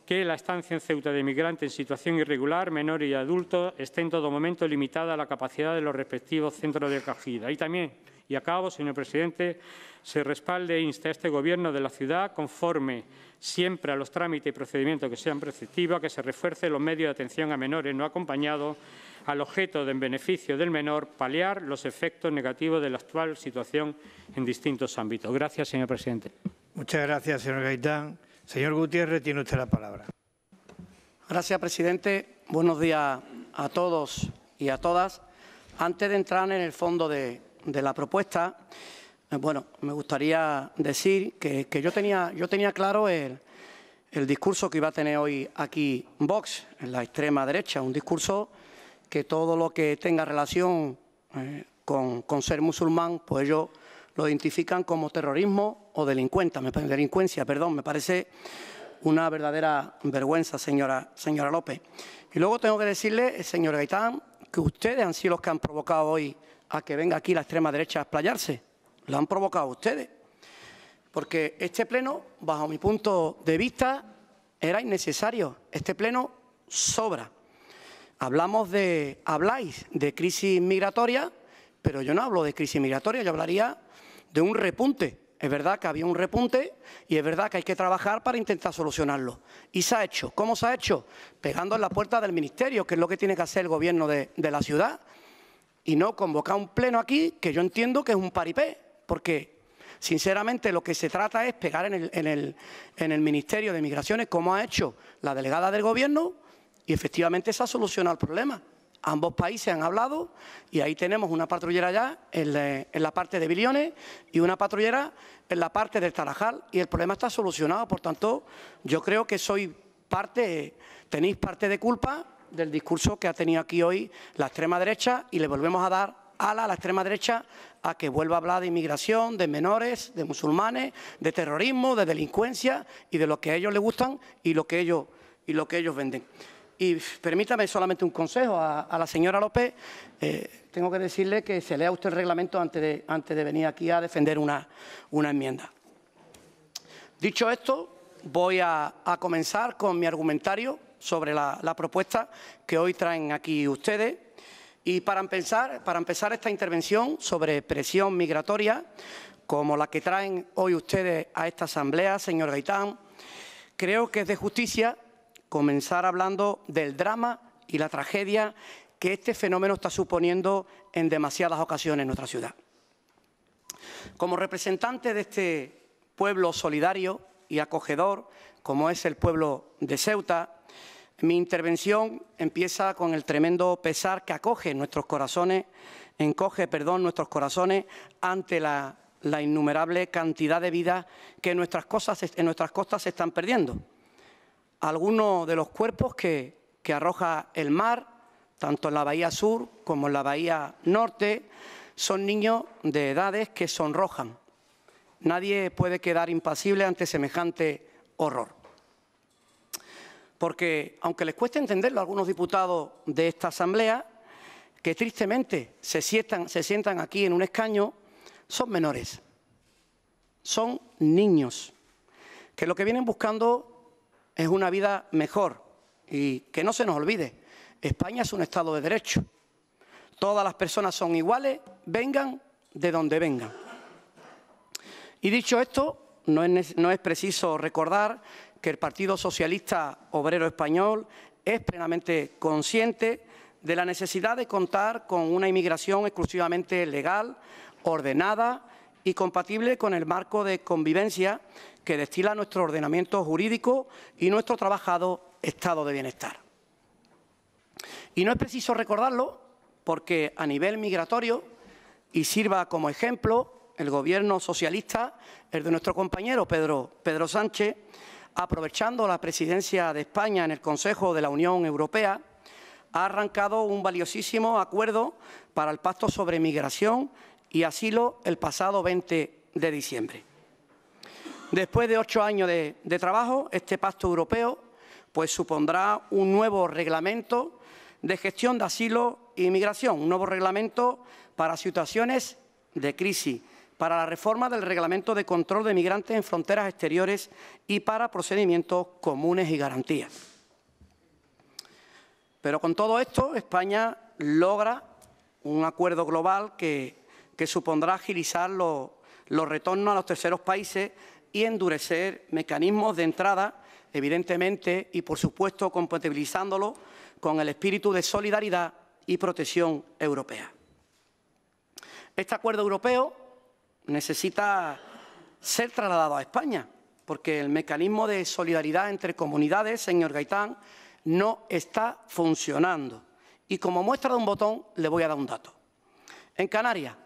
que la estancia en Ceuta de migrante en situación irregular, menor y adulto, esté en todo momento limitada a la capacidad de los respectivos centros de acogida. Y también, y acabo, señor presidente, se respalde e insta a este Gobierno de la ciudad, conforme siempre a los trámites y procedimientos que sean preceptivos, a que se refuerce los medios de atención a menores no acompañados al objeto de, en beneficio del menor, paliar los efectos negativos de la actual situación en distintos ámbitos. Gracias, señor presidente. Muchas gracias, señor Gaitán. Señor Gutiérrez, tiene usted la palabra. Gracias, presidente. Buenos días a todos y a todas. Antes de entrar en el fondo de, la propuesta, eh, bueno, me gustaría decir que, yo, tenía, yo tenía claro el, discurso que iba a tener hoy aquí Vox, en la extrema derecha, un discurso que todo lo que tenga relación eh, con, ser musulmán, pues yo lo identifican como terrorismo o delincuencia, me, delincuencia, perdón, me parece una verdadera vergüenza, señora, señora López. Y luego tengo que decirle, eh, señor Gaitán, que ustedes han sido los que han provocado hoy a que venga aquí la extrema derecha a explayarse. Lo han provocado ustedes. Porque este pleno, bajo mi punto de vista, era innecesario. Este pleno sobra. Hablamos de, habláis de crisis migratoria, pero yo no hablo de crisis migratoria, yo hablaría de un repunte. Es verdad que había un repunte y es verdad que hay que trabajar para intentar solucionarlo. Y se ha hecho. ¿Cómo se ha hecho? Pegando en la puerta del ministerio, que es lo que tiene que hacer el gobierno de, la ciudad, y no convocar un pleno aquí, que yo entiendo que es un paripé, porque Sinceramente, lo que se trata es pegar en el, en el, Ministerio de Migraciones, como ha hecho la delegada del Gobierno, y efectivamente se ha solucionado el problema. Ambos países han hablado y ahí tenemos una patrullera ya en, la parte de Biliones y una patrullera en la parte del Tarajal y el problema está solucionado. Por tanto, yo creo que soy parte, tenéis parte de culpa del discurso que ha tenido aquí hoy la extrema derecha y le volvemos a dar ala a la extrema derecha a que vuelva a hablar de inmigración, de menores, de musulmanes, de terrorismo, de delincuencia y de lo que a ellos les gustan y lo que ellos, y lo que ellos venden. Y permítame solamente un consejo a, la señora López. Eh, tengo que decirle que se lea usted el reglamento antes de, venir aquí a defender una, enmienda. Dicho esto, voy a, comenzar con mi argumentario sobre la, propuesta que hoy traen aquí ustedes. Y para para empezar esta intervención sobre presión migratoria, como la que traen hoy ustedes a esta asamblea, señor Gaitán, creo que es de justicia comenzar hablando del drama y la tragedia que este fenómeno está suponiendo en demasiadas ocasiones en nuestra ciudad. Como representante de este pueblo solidario y acogedor, como es el pueblo de Ceuta, mi intervención empieza con el tremendo pesar que acoge nuestros corazones, encoge, perdón, nuestros corazones ante la, innumerable cantidad de vidas que en nuestras costas se están perdiendo algunos de los cuerpos que, arroja el mar, tanto en la bahía sur como en la bahía norte, son niños de edades que sonrojan. Nadie puede quedar impasible ante semejante horror. Porque, aunque les cueste entenderlo a algunos diputados de esta Asamblea, que tristemente se sientan, se sientan aquí en un escaño, son menores, son niños, que lo que vienen buscando es una vida mejor. Y que no se nos olvide, España es un Estado de Derecho. Todas las personas son iguales, vengan de donde vengan. Y dicho esto, no es, preciso recordar que el Partido Socialista Obrero Español es plenamente consciente de la necesidad de contar con una inmigración exclusivamente legal, ordenada y compatible con el marco de convivencia que destila nuestro ordenamiento jurídico y nuestro trabajado estado de bienestar. Y no es preciso recordarlo porque a nivel migratorio, y sirva como ejemplo, el gobierno socialista, el de nuestro compañero Pedro, Pedro Sánchez, aprovechando la presidencia de España en el Consejo de la Unión Europea, ha arrancado un valiosísimo acuerdo para el pacto sobre migración y asilo el pasado 20 de diciembre. Después de ocho años de, trabajo, este pacto europeo pues, supondrá un nuevo reglamento de gestión de asilo e inmigración, un nuevo reglamento para situaciones de crisis, para la reforma del reglamento de control de migrantes en fronteras exteriores y para procedimientos comunes y garantías. Pero con todo esto, España logra un acuerdo global que que supondrá agilizar los, los retornos a los terceros países y endurecer mecanismos de entrada, evidentemente, y por supuesto compatibilizándolo con el espíritu de solidaridad y protección europea. Este acuerdo europeo necesita ser trasladado a España, porque el mecanismo de solidaridad entre comunidades, señor Gaitán, no está funcionando. Y como muestra de un botón, le voy a dar un dato. En Canarias,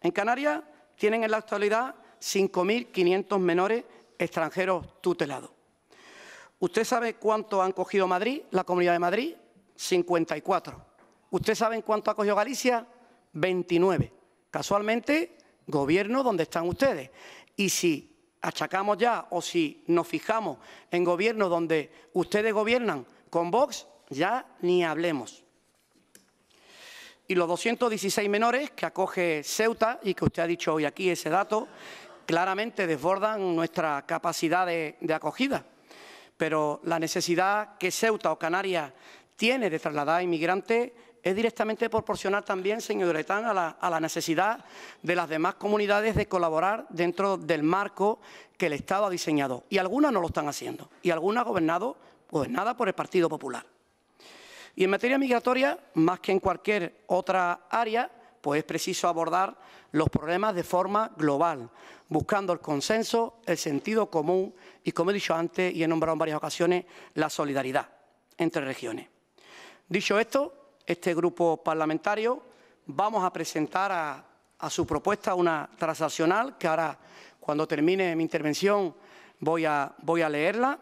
en Canarias tienen en la actualidad 5.500 menores extranjeros tutelados. ¿Usted sabe cuánto han cogido Madrid, la Comunidad de Madrid? 54. ¿Usted sabe cuánto ha cogido Galicia? 29. Casualmente, gobierno donde están ustedes. Y si achacamos ya o si nos fijamos en Gobierno donde ustedes gobiernan con Vox, ya ni hablemos. Y los 216 menores que acoge Ceuta y que usted ha dicho hoy aquí ese dato, claramente desbordan nuestra capacidad de, acogida. Pero la necesidad que Ceuta o Canarias tiene de trasladar a inmigrantes es directamente proporcional también, señor Etán, a la, a la, necesidad de las demás comunidades de colaborar dentro del marco que el Estado ha diseñado. Y algunas no lo están haciendo, y algunas gobernadas pues por el Partido Popular. Y en materia migratoria, más que en cualquier otra área, pues es preciso abordar los problemas de forma global, buscando el consenso, el sentido común y, como he dicho antes y he nombrado en varias ocasiones, la solidaridad entre regiones. Dicho esto, este grupo parlamentario vamos a presentar a, su propuesta una transaccional que ahora, cuando termine mi intervención, voy a leerla.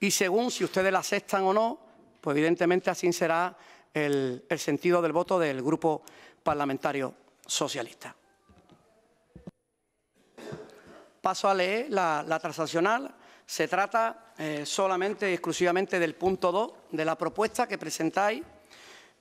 Y según si ustedes la aceptan o no, pues, evidentemente así será el, sentido del voto del Grupo Parlamentario Socialista. Paso a leer la, transaccional. Se trata eh, solamente y exclusivamente del punto 2 de la propuesta que presentáis,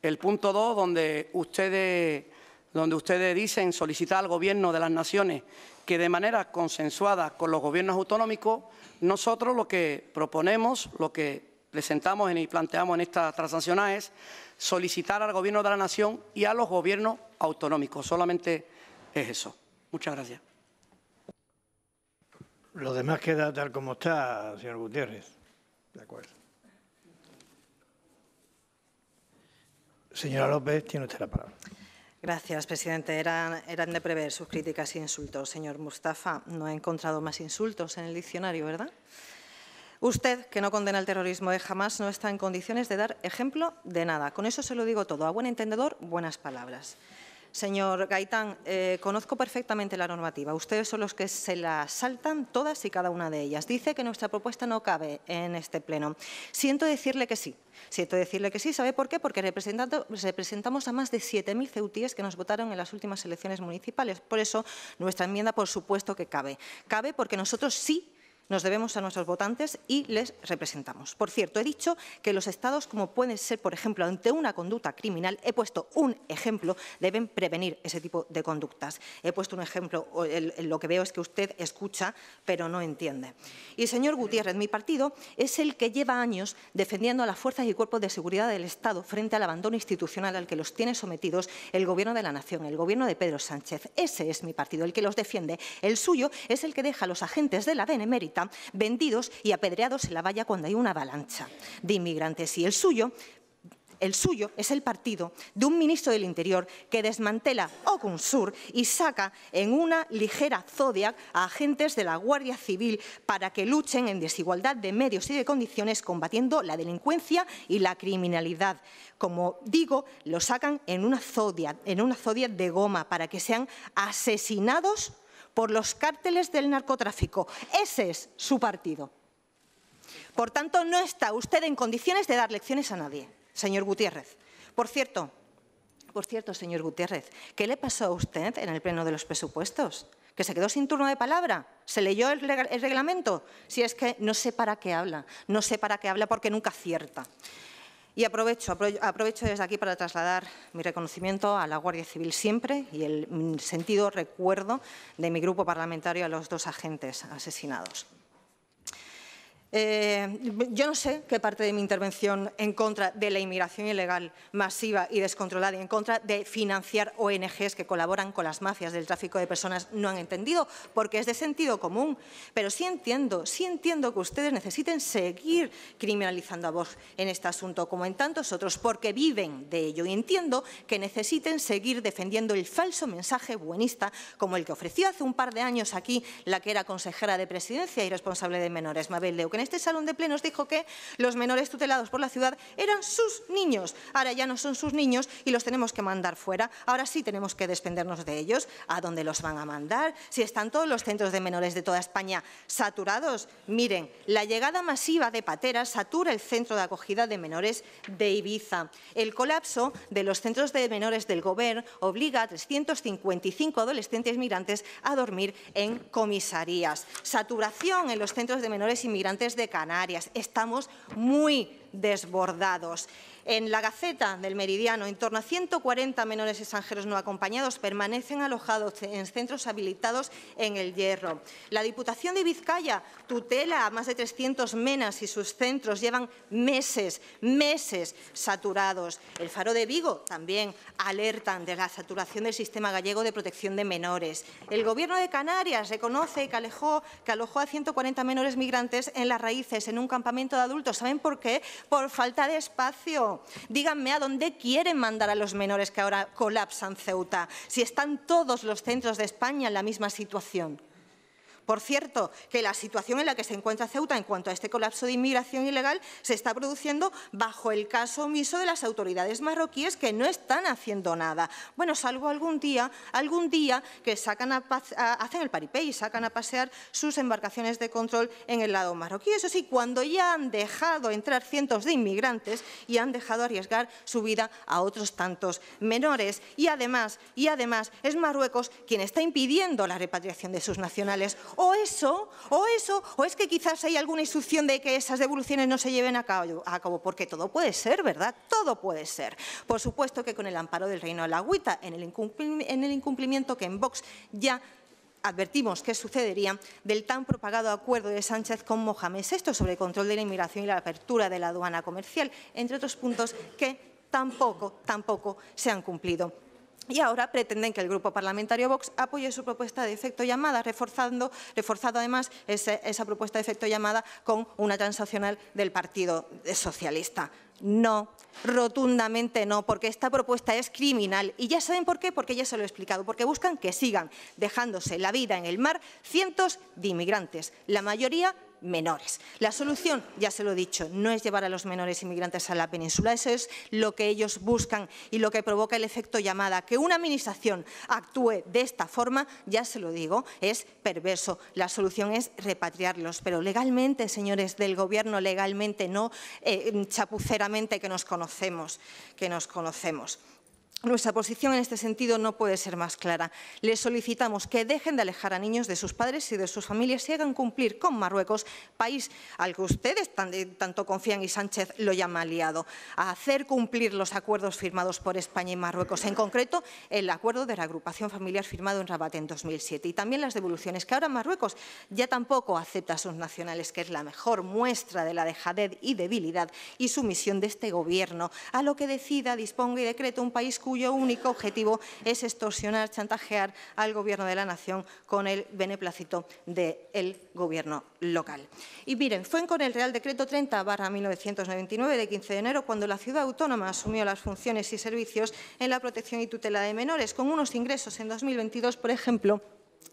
el punto 2 donde ustedes, donde ustedes dicen solicitar al Gobierno de las Naciones que de manera consensuada con los gobiernos autonómicos, nosotros lo que proponemos, lo que presentamos y planteamos en esta transaccional es solicitar al Gobierno de la Nación y a los gobiernos autonómicos. Solamente es eso. Muchas gracias. Lo demás queda tal como está, señor Gutiérrez. De acuerdo. Señora López, tiene usted la palabra. Gracias, presidente. Eran, eran, de prever sus críticas e insultos. Señor Mustafa, no he encontrado más insultos en el diccionario, ¿verdad? Usted, que no condena el terrorismo jamás, no está en condiciones de dar ejemplo de nada. Con eso se lo digo todo. A buen entendedor, buenas palabras. Señor Gaitán, eh, conozco perfectamente la normativa. Ustedes son los que se la saltan todas y cada una de ellas. Dice que nuestra propuesta no cabe en este pleno. Siento decirle que sí. Siento decirle que sí. ¿Sabe por qué? Porque representamos a más de 7.000 ceutíes que nos votaron en las últimas elecciones municipales. Por eso, nuestra enmienda, por supuesto que cabe. Cabe porque nosotros sí nos debemos a nuestros votantes y les representamos. Por cierto, he dicho que los estados, como pueden ser, por ejemplo, ante una conducta criminal, he puesto un ejemplo, deben prevenir ese tipo de conductas. He puesto un ejemplo, lo que veo es que usted escucha, pero no entiende. Y, señor Gutiérrez, mi partido es el que lleva años defendiendo a las fuerzas y cuerpos de seguridad del Estado frente al abandono institucional al que los tiene sometidos el Gobierno de la Nación, el Gobierno de Pedro Sánchez. Ese es mi partido, el que los defiende. El suyo es el que deja a los agentes de la Benemérita vendidos y apedreados en la valla cuando hay una avalancha de inmigrantes. Y el suyo el suyo es el partido de un ministro del Interior que desmantela Ocunsur y saca en una ligera zodiac a agentes de la Guardia Civil para que luchen en desigualdad de medios y de condiciones combatiendo la delincuencia y la criminalidad. Como digo, lo sacan en una zodia en una zodiac de goma para que sean asesinados por los cárteles del narcotráfico. Ese es su partido. Por tanto, no está usted en condiciones de dar lecciones a nadie, señor Gutiérrez. Por cierto, por cierto, señor Gutiérrez, ¿qué le pasó a usted en el pleno de los presupuestos? ¿Que se quedó sin turno de palabra? ¿Se leyó el, reglamento? Si es que no sé para qué habla, no sé para qué habla porque nunca acierta. Y aprovecho, aprovecho desde aquí para trasladar mi reconocimiento a la Guardia Civil siempre y el mm, sentido recuerdo de mi grupo parlamentario a los dos agentes asesinados. Eh, yo no sé qué parte de mi intervención en contra de la inmigración ilegal masiva y descontrolada y en contra de financiar ONGs que colaboran con las mafias del tráfico de personas no han entendido, porque es de sentido común. Pero sí entiendo, sí entiendo que ustedes necesiten seguir criminalizando a vos en este asunto, como en tantos otros, porque viven de ello. Y entiendo que necesiten seguir defendiendo el falso mensaje buenista, como el que ofreció hace un par de años aquí la que era consejera de presidencia y responsable de menores, Mabel Leuque en este salón de plenos dijo que los menores tutelados por la ciudad eran sus niños. Ahora ya no son sus niños y los tenemos que mandar fuera. Ahora sí tenemos que desprendernos de ellos. ¿A dónde los van a mandar? Si están todos los centros de menores de toda España saturados. Miren, la llegada masiva de pateras satura el centro de acogida de menores de Ibiza. El colapso de los centros de menores del Gobierno obliga a 355 adolescentes migrantes a dormir en comisarías. Saturación en los centros de menores inmigrantes de Canarias. Estamos muy desbordados. En la Gaceta del Meridiano, en torno a 140 menores extranjeros no acompañados permanecen alojados en centros habilitados en El Hierro. La Diputación de Vizcaya tutela a más de 300 menas y sus centros llevan meses, meses saturados. El Faro de Vigo también alerta de la saturación del sistema gallego de protección de menores. El Gobierno de Canarias reconoce que alojó a 140 menores migrantes en las raíces en un campamento de adultos. ¿Saben por qué? Por falta de espacio. Díganme a dónde quieren mandar a los menores que ahora colapsan Ceuta, si están todos los centros de España en la misma situación. Por cierto, que la situación en la que se encuentra Ceuta en cuanto a este colapso de inmigración ilegal se está produciendo bajo el caso omiso de las autoridades marroquíes que no están haciendo nada. Bueno, salvo algún día, algún día que sacan hacen el paripé y sacan a pasear sus embarcaciones de control en el lado marroquí. Eso sí, cuando ya han dejado entrar cientos de inmigrantes y han dejado arriesgar su vida a otros tantos menores. Y además, y además es Marruecos quien está impidiendo la repatriación de sus nacionales o eso, o eso, o es que quizás hay alguna instrucción de que esas devoluciones no se lleven a cabo, porque todo puede ser, ¿verdad? Todo puede ser. Por supuesto que con el amparo del reino de la agüita, en el, en el incumplimiento que en Vox ya advertimos que sucedería del tan propagado acuerdo de Sánchez con Mohamed VI sobre el control de la inmigración y la apertura de la aduana comercial, entre otros puntos que tampoco, tampoco se han cumplido. Y ahora pretenden que el grupo parlamentario Vox apoye su propuesta de efecto llamada, reforzando, reforzado además esa propuesta de efecto llamada con una transaccional del Partido Socialista. No, rotundamente no, porque esta propuesta es criminal. Y ya saben por qué, porque ya se lo he explicado, porque buscan que sigan dejándose la vida en el mar cientos de inmigrantes, la mayoría menores. La solución, ya se lo he dicho, no es llevar a los menores inmigrantes a la península, eso es lo que ellos buscan y lo que provoca el efecto llamada. Que una administración actúe de esta forma, ya se lo digo, es perverso. La solución es repatriarlos, pero legalmente, señores del Gobierno, legalmente, no eh, chapuceramente que nos conocemos, que nos conocemos. Nuestra posición en este sentido no puede ser más clara. Les solicitamos que dejen de alejar a niños de sus padres y de sus familias y hagan cumplir con Marruecos, país al que ustedes eh, tanto confían y Sánchez lo llama aliado, a hacer cumplir los acuerdos firmados por España y Marruecos, en concreto el acuerdo de la familiar firmado en Rabat en 2007 y también las devoluciones que ahora Marruecos ya tampoco acepta a sus nacionales, que es la mejor muestra de la dejadez y debilidad y sumisión de este gobierno a lo que decida, disponga y decreta un país cuyo único objetivo es extorsionar, chantajear al Gobierno de la Nación con el beneplácito del Gobierno local. Y miren, fue con el Real Decreto 30 1999 de 15 de enero cuando la ciudad autónoma asumió las funciones y servicios en la protección y tutela de menores, con unos ingresos en 2022, por ejemplo,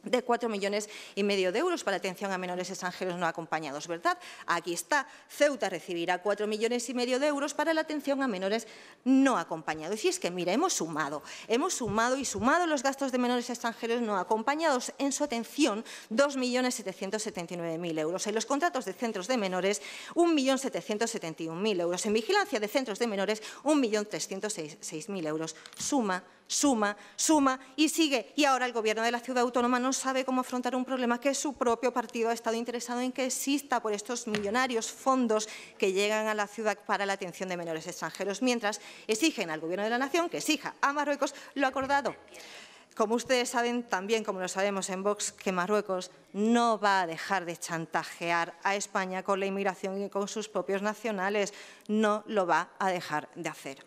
de cuatro millones y medio de euros para atención a menores extranjeros no acompañados, ¿verdad? Aquí está, Ceuta recibirá cuatro millones y medio de euros para la atención a menores no acompañados. Y es que, mira, hemos sumado, hemos sumado y sumado los gastos de menores extranjeros no acompañados en su atención 2.779.000 euros, en los contratos de centros de menores 1.771.000 euros, en vigilancia de centros de menores 1.306.000 euros, suma suma, suma y sigue. Y ahora el Gobierno de la ciudad autónoma no sabe cómo afrontar un problema que su propio partido ha estado interesado en que exista por estos millonarios fondos que llegan a la ciudad para la atención de menores extranjeros, mientras exigen al Gobierno de la Nación que exija a Marruecos lo acordado. Como ustedes saben, también como lo sabemos en Vox, que Marruecos no va a dejar de chantajear a España con la inmigración y con sus propios nacionales. No lo va a dejar de hacer.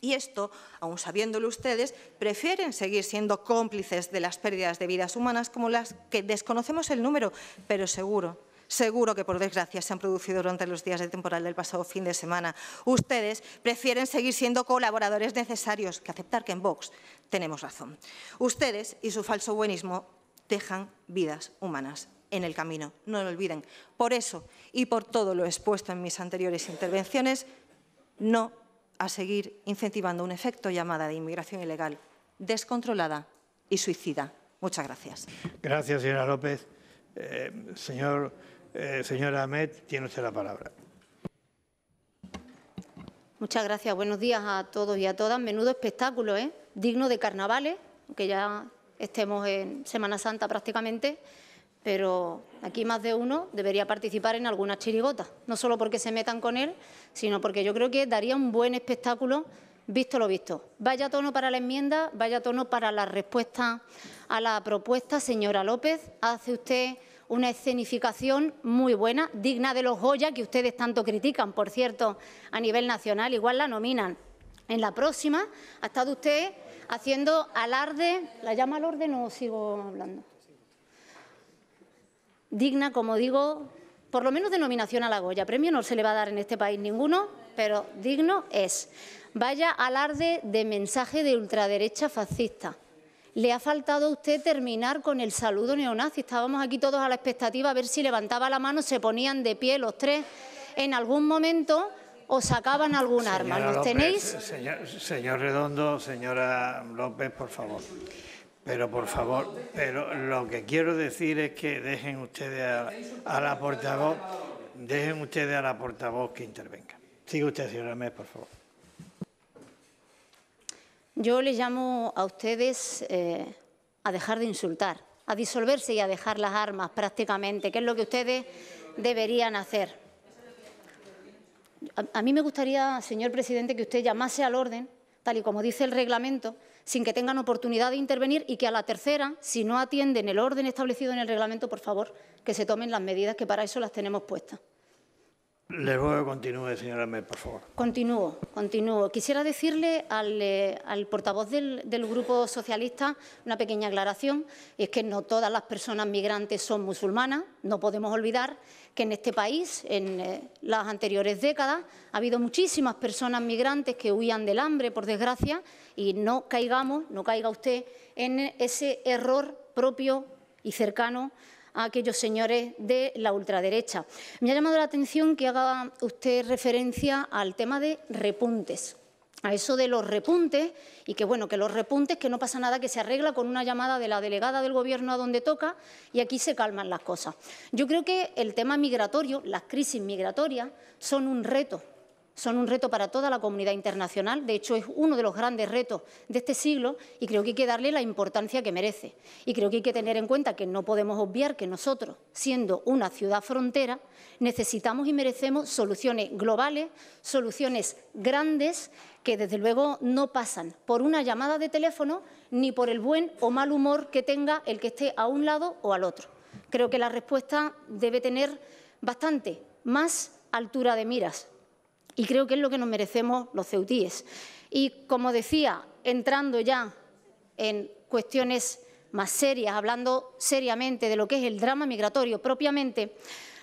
Y esto, aun sabiéndolo ustedes, prefieren seguir siendo cómplices de las pérdidas de vidas humanas como las que desconocemos el número, pero seguro seguro que por desgracia se han producido durante los días de temporal del pasado fin de semana. Ustedes prefieren seguir siendo colaboradores necesarios que aceptar que en Vox tenemos razón. Ustedes y su falso buenismo dejan vidas humanas en el camino, no lo olviden. Por eso y por todo lo expuesto en mis anteriores intervenciones, no a seguir incentivando un efecto llamada de inmigración ilegal descontrolada y suicida. Muchas gracias. Gracias, señora López. Eh, señor, eh, señora Ahmed, tiene usted la palabra. Muchas gracias. Buenos días a todos y a todas. Menudo espectáculo, ¿eh? Digno de carnavales, aunque ya estemos en Semana Santa prácticamente pero aquí más de uno debería participar en algunas chirigotas, no solo porque se metan con él, sino porque yo creo que daría un buen espectáculo visto lo visto. Vaya tono para la enmienda, vaya tono para la respuesta a la propuesta, señora López. Hace usted una escenificación muy buena, digna de los joyas que ustedes tanto critican, por cierto, a nivel nacional, igual la nominan. En la próxima ha estado usted haciendo alarde, ¿la llama al orden o sigo hablando? digna, como digo, por lo menos de nominación a la Goya. Premio no se le va a dar en este país ninguno, pero digno es. Vaya alarde de mensaje de ultraderecha fascista. Le ha faltado a usted terminar con el saludo neonazi. Estábamos aquí todos a la expectativa a ver si levantaba la mano, se ponían de pie los tres. En algún momento o sacaban algún arma. ¿Los tenéis? señor Redondo, señora López, por favor. Pero por favor, pero lo que quiero decir es que dejen ustedes a, la portavoz, dejen ustedes a la portavoz que intervenga. Sigue usted, señora Més, por favor. Yo les llamo a ustedes eh, a dejar de insultar, a disolverse y a dejar las armas prácticamente, que es lo que ustedes deberían hacer. a mí me gustaría, señor presidente, que usted llamase al orden, tal y como dice el reglamento, sin que tengan oportunidad de intervenir y que a la tercera, si no atienden el orden establecido en el reglamento, por favor, que se tomen las medidas que para eso las tenemos puestas. Le ruego que continúe, señora Med, por favor. Continúo, continúo. Quisiera decirle al, eh, al portavoz del, del, Grupo Socialista una pequeña aclaración, es que no todas las personas migrantes son musulmanas, no podemos olvidar, que en este país, en eh, las anteriores décadas, ha habido muchísimas personas migrantes que huían del hambre, por desgracia, y no caigamos, no caiga usted en ese error propio y cercano a aquellos señores de la ultraderecha. Me ha llamado la atención que haga usted referencia al tema de repuntes a eso de los repuntes y que bueno, que los repuntes, que no pasa nada, que se arregla con una llamada de la delegada del gobierno a donde toca y aquí se calman las cosas. Yo creo que el tema migratorio, las crisis migratorias, son un reto son un reto para toda la comunidad internacional, de hecho es uno de los grandes retos de este siglo y creo que hay que darle la importancia que merece. Y creo que hay que tener en cuenta que no podemos obviar que nosotros, siendo una ciudad frontera, necesitamos y merecemos soluciones globales, soluciones grandes que desde luego no pasan por una llamada de teléfono ni por el buen o mal humor que tenga el que esté a un lado o al otro. Creo que la respuesta debe tener bastante más altura de miras y creo que es lo que nos merecemos los ceutíes. Y como decía, entrando ya en cuestiones más serias, hablando seriamente de lo que es el drama migratorio propiamente,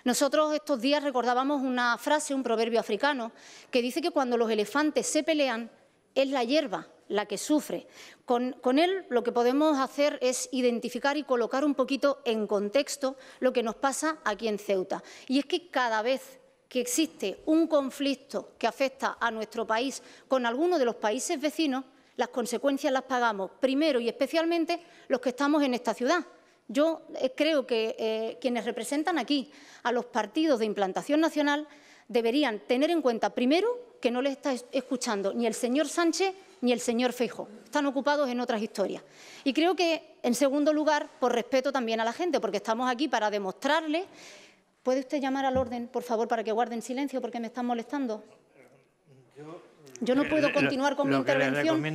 nosotros estos días recordábamos una frase, un proverbio africano, que dice que cuando los elefantes se pelean, es la hierba la que sufre. Con, él lo que podemos hacer es identificar y colocar un poquito en contexto lo que nos pasa aquí en Ceuta. Y es que cada vez que existe un conflicto que afecta a nuestro país con alguno de los países vecinos, las consecuencias las pagamos primero y especialmente los que estamos en esta ciudad. Yo eh, creo que eh, quienes representan aquí a los partidos de implantación nacional deberían tener en cuenta primero que no les está escuchando ni el señor Sánchez ni el señor Feijo. Están ocupados en otras historias. Y creo que, en segundo lugar, por respeto también a la gente, porque estamos aquí para demostrarles ¿Puede usted llamar al orden, por favor, para que guarden silencio porque me están molestando? Yo, no eh, puedo continuar con mi intervención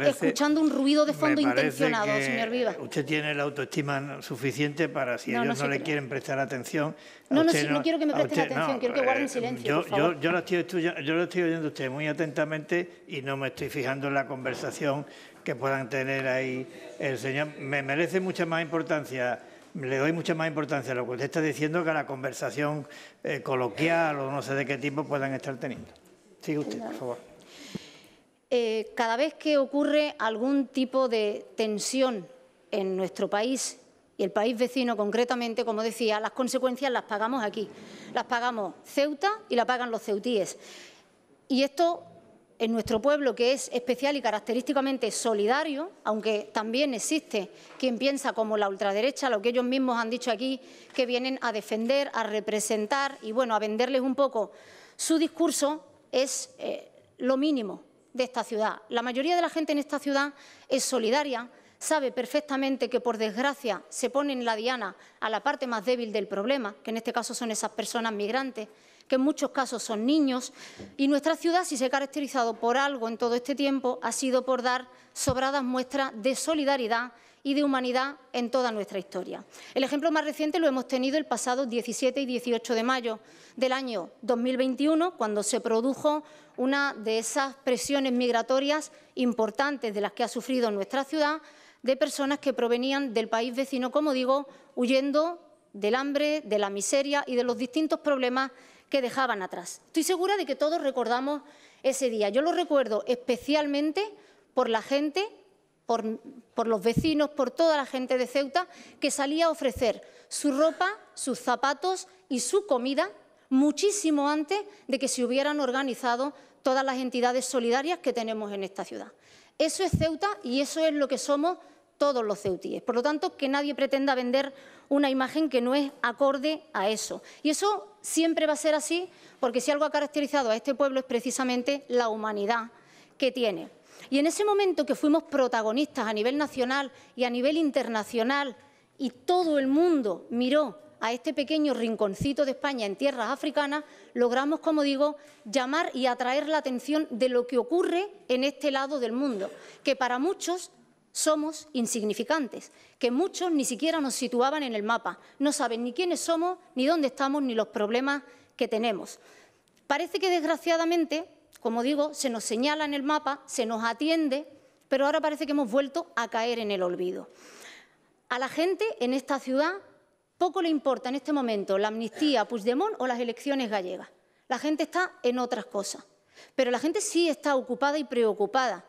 escuchando un ruido de fondo intencionado, señor Viva. Usted tiene la autoestima suficiente para, si ellos no, le quieren prestar atención... No, no, no, quiero que me presten atención, quiero que guarden eh, silencio, yo, lo estoy, yo oyendo a usted muy atentamente y no me estoy fijando en la conversación que puedan tener ahí el señor. Me merece mucha más importancia le doy mucha más importancia a lo que usted está diciendo que a la conversación eh, coloquial o no sé de qué tipo puedan estar teniendo. Sigue usted, por favor. Eh, cada vez que ocurre algún tipo de tensión en nuestro país y el país vecino concretamente, como decía, las consecuencias las pagamos aquí. Las pagamos Ceuta y las pagan los ceutíes. Y esto en nuestro pueblo, que es especial y característicamente solidario, aunque también existe quien piensa como la ultraderecha, lo que ellos mismos han dicho aquí, que vienen a defender, a representar y, bueno, a venderles un poco su discurso, es eh, lo mínimo de esta ciudad. La mayoría de la gente en esta ciudad es solidaria, sabe perfectamente que, por desgracia, se pone en la diana a la parte más débil del problema, que en este caso son esas personas migrantes, que en muchos casos son niños, y nuestra ciudad, si se ha caracterizado por algo en todo este tiempo, ha sido por dar sobradas muestras de solidaridad y de humanidad en toda nuestra historia. El ejemplo más reciente lo hemos tenido el pasado 17 y 18 de mayo del año 2021, cuando se produjo una de esas presiones migratorias importantes de las que ha sufrido nuestra ciudad, de personas que provenían del país vecino, como digo, huyendo del hambre, de la miseria y de los distintos problemas que dejaban atrás. Estoy segura de que todos recordamos ese día. Yo lo recuerdo especialmente por la gente, por, los vecinos, por toda la gente de Ceuta, que salía a ofrecer su ropa, sus zapatos y su comida muchísimo antes de que se hubieran organizado todas las entidades solidarias que tenemos en esta ciudad. Eso es Ceuta y eso es lo que somos todos los ceutíes. Por lo tanto, que nadie pretenda vender una imagen que no es acorde a eso. Y eso siempre va a ser así porque si algo ha caracterizado a este pueblo es precisamente la humanidad que tiene. Y en ese momento que fuimos protagonistas a nivel nacional y a nivel internacional y todo el mundo miró a este pequeño rinconcito de España en tierras africanas, logramos, como digo, llamar y atraer la atención de lo que ocurre en este lado del mundo, que para muchos somos insignificantes, que muchos ni siquiera nos situaban en el mapa, no saben ni quiénes somos, ni dónde estamos, ni los problemas que tenemos. Parece que desgraciadamente, como digo, se nos señala en el mapa, se nos atiende, pero ahora parece que hemos vuelto a caer en el olvido. A la gente en esta ciudad poco le importa en este momento la amnistía Puigdemont o las elecciones gallegas. La gente está en otras cosas, pero la gente sí está ocupada y preocupada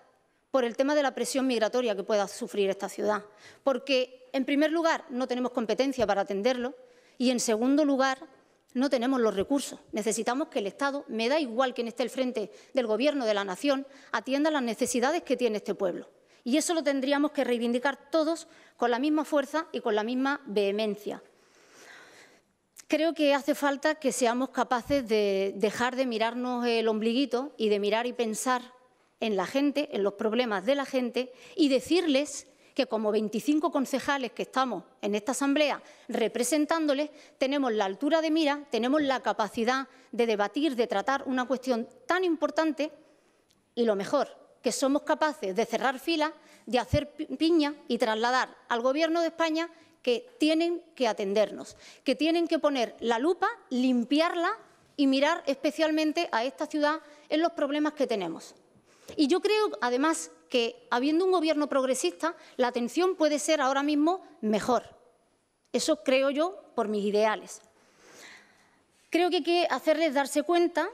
por el tema de la presión migratoria que pueda sufrir esta ciudad. Porque, en primer lugar, no tenemos competencia para atenderlo y, en segundo lugar, no tenemos los recursos. Necesitamos que el Estado, me da igual quien esté al frente del Gobierno de la Nación, atienda las necesidades que tiene este pueblo. Y eso lo tendríamos que reivindicar todos con la misma fuerza y con la misma vehemencia. Creo que hace falta que seamos capaces de dejar de mirarnos el ombliguito y de mirar y pensar en la gente, en los problemas de la gente y decirles que como 25 concejales que estamos en esta asamblea representándoles, tenemos la altura de mira, tenemos la capacidad de debatir, de tratar una cuestión tan importante y lo mejor, que somos capaces de cerrar filas, de hacer piña y trasladar al Gobierno de España que tienen que atendernos, que tienen que poner la lupa, limpiarla y mirar especialmente a esta ciudad en los problemas que tenemos. Y yo creo, además, que habiendo un gobierno progresista, la atención puede ser ahora mismo mejor. Eso creo yo por mis ideales. Creo que hay que hacerles darse cuenta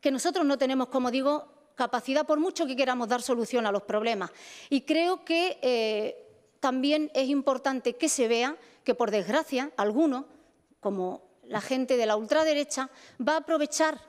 que nosotros no tenemos, como digo, capacidad por mucho que queramos dar solución a los problemas. Y creo que eh, también es importante que se vea que, por desgracia, algunos, como la gente de la ultraderecha, va a aprovechar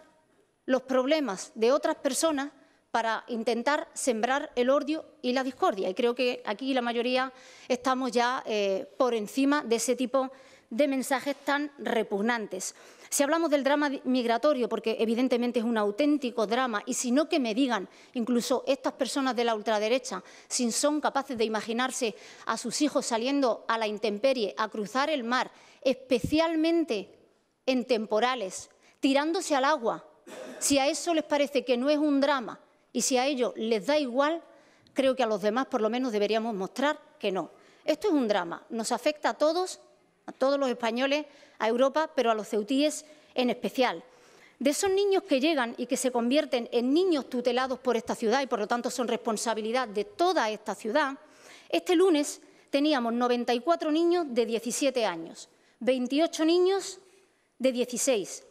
los problemas de otras personas para intentar sembrar el odio y la discordia. Y creo que aquí la mayoría estamos ya eh, por encima de ese tipo de mensajes tan repugnantes. Si hablamos del drama migratorio, porque evidentemente es un auténtico drama, y si no que me digan, incluso estas personas de la ultraderecha, si son capaces de imaginarse a sus hijos saliendo a la intemperie, a cruzar el mar, especialmente en temporales, tirándose al agua, si a eso les parece que no es un drama, y si a ellos les da igual, creo que a los demás por lo menos deberíamos mostrar que no. Esto es un drama, nos afecta a todos, a todos los españoles, a Europa, pero a los ceutíes en especial. De esos niños que llegan y que se convierten en niños tutelados por esta ciudad y por lo tanto son responsabilidad de toda esta ciudad, este lunes teníamos 94 niños de 17 años, 28 niños de 16,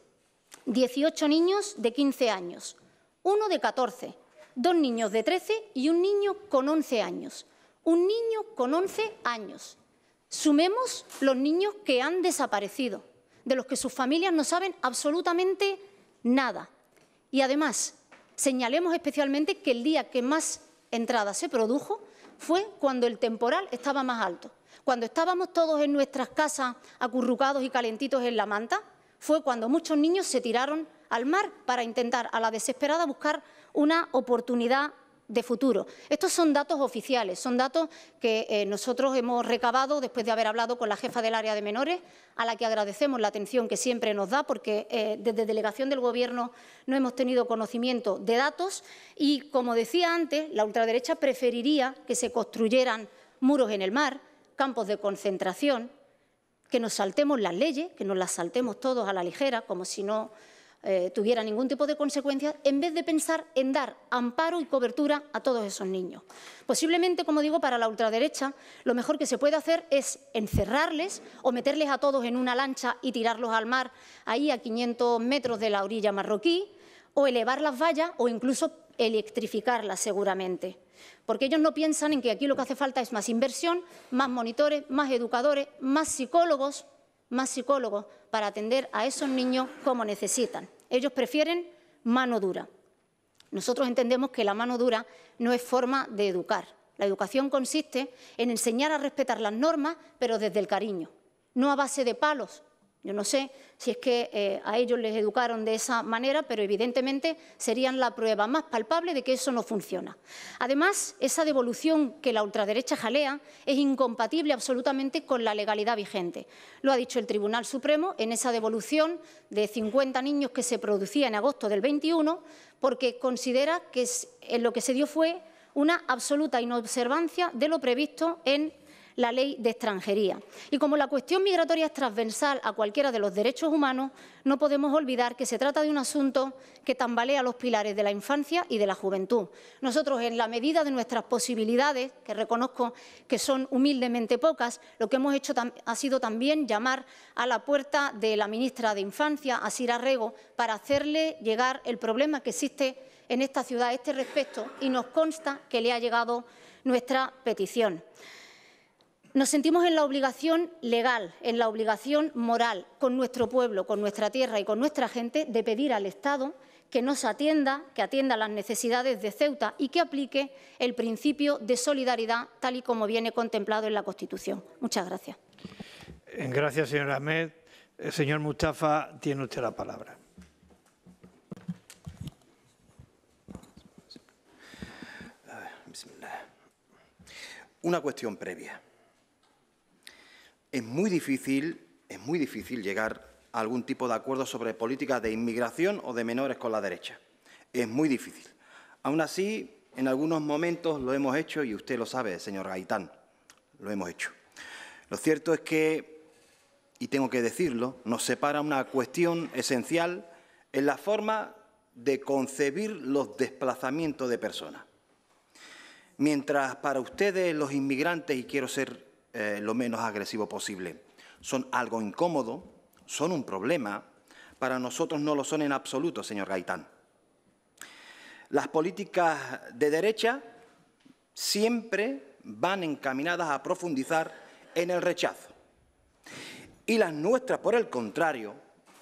18 niños de 15 años, uno de 14, dos niños de 13 y un niño con 11 años. Un niño con 11 años. Sumemos los niños que han desaparecido, de los que sus familias no saben absolutamente nada. Y además, señalemos especialmente que el día que más entradas se produjo fue cuando el temporal estaba más alto. Cuando estábamos todos en nuestras casas acurrucados y calentitos en la manta, fue cuando muchos niños se tiraron al mar para intentar a la desesperada buscar una oportunidad de futuro. Estos son datos oficiales, son datos que eh, nosotros hemos recabado después de haber hablado con la jefa del área de menores, a la que agradecemos la atención que siempre nos da, porque eh, desde delegación del Gobierno no hemos tenido conocimiento de datos y, como decía antes, la ultraderecha preferiría que se construyeran muros en el mar, campos de concentración, que nos saltemos las leyes, que nos las saltemos todos a la ligera, como si no eh, tuviera ningún tipo de consecuencia, en vez de pensar en dar amparo y cobertura a todos esos niños. Posiblemente, como digo, para la ultraderecha, lo mejor que se puede hacer es encerrarles o meterles a todos en una lancha y tirarlos al mar, ahí a 500 metros de la orilla marroquí, o elevar las vallas o incluso electrificarlas seguramente. Porque ellos no piensan en que aquí lo que hace falta es más inversión, más monitores, más educadores, más psicólogos, más psicólogos, para atender a esos niños como necesitan. Ellos prefieren mano dura. Nosotros entendemos que la mano dura no es forma de educar. La educación consiste en enseñar a respetar las normas, pero desde el cariño, no a base de palos, yo no sé si es que eh, a ellos les educaron de esa manera, pero evidentemente serían la prueba más palpable de que eso no funciona. Además, esa devolución que la ultraderecha jalea es incompatible absolutamente con la legalidad vigente. Lo ha dicho el Tribunal Supremo en esa devolución de 50 niños que se producía en agosto del 21, porque considera que lo que se dio fue una absoluta inobservancia de lo previsto en la ley de extranjería. Y como la cuestión migratoria es transversal a cualquiera de los derechos humanos, no podemos olvidar que se trata de un asunto que tambalea los pilares de la infancia y de la juventud. Nosotros, en la medida de nuestras posibilidades, que reconozco que son humildemente pocas, lo que hemos hecho ha sido también llamar a la puerta de la ministra de Infancia, Asira Rego, para hacerle llegar el problema que existe en esta ciudad a este respecto y nos consta que le ha llegado nuestra petición. Nos sentimos en la obligación legal, en la obligación moral, con nuestro pueblo, con nuestra tierra y con nuestra gente, de pedir al Estado que nos atienda, que atienda las necesidades de Ceuta y que aplique el principio de solidaridad tal y como viene contemplado en la Constitución. Muchas gracias. Eh, gracias, señora Ahmed. Eh, señor Mustafa, tiene usted la palabra. Una cuestión previa es muy difícil, es muy difícil llegar a algún tipo de acuerdo sobre políticas de inmigración o de menores con la derecha. Es muy difícil. Aún así, en algunos momentos lo hemos hecho y usted lo sabe, señor Gaitán, lo hemos hecho. Lo cierto es que, y tengo que decirlo, nos separa una cuestión esencial en la forma de concebir los desplazamientos de personas. Mientras para ustedes los inmigrantes, y quiero ser eh, lo menos agresivo posible. Son algo incómodo, son un problema, para nosotros no lo son en absoluto, señor Gaitán. Las políticas de derecha siempre van encaminadas a profundizar en el rechazo. Y las nuestras, por el contrario,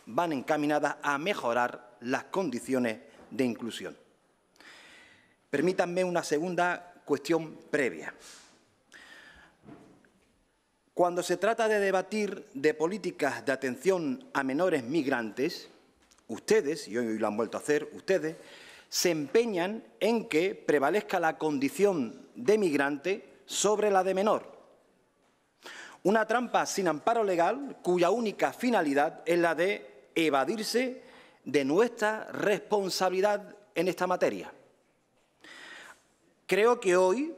van encaminadas a mejorar las condiciones de inclusión. Permítanme una segunda cuestión previa. Cuando se trata de debatir de políticas de atención a menores migrantes, ustedes, y hoy lo han vuelto a hacer, ustedes, se empeñan en que prevalezca la condición de migrante sobre la de menor. Una trampa sin amparo legal cuya única finalidad es la de evadirse de nuestra responsabilidad en esta materia. Creo que hoy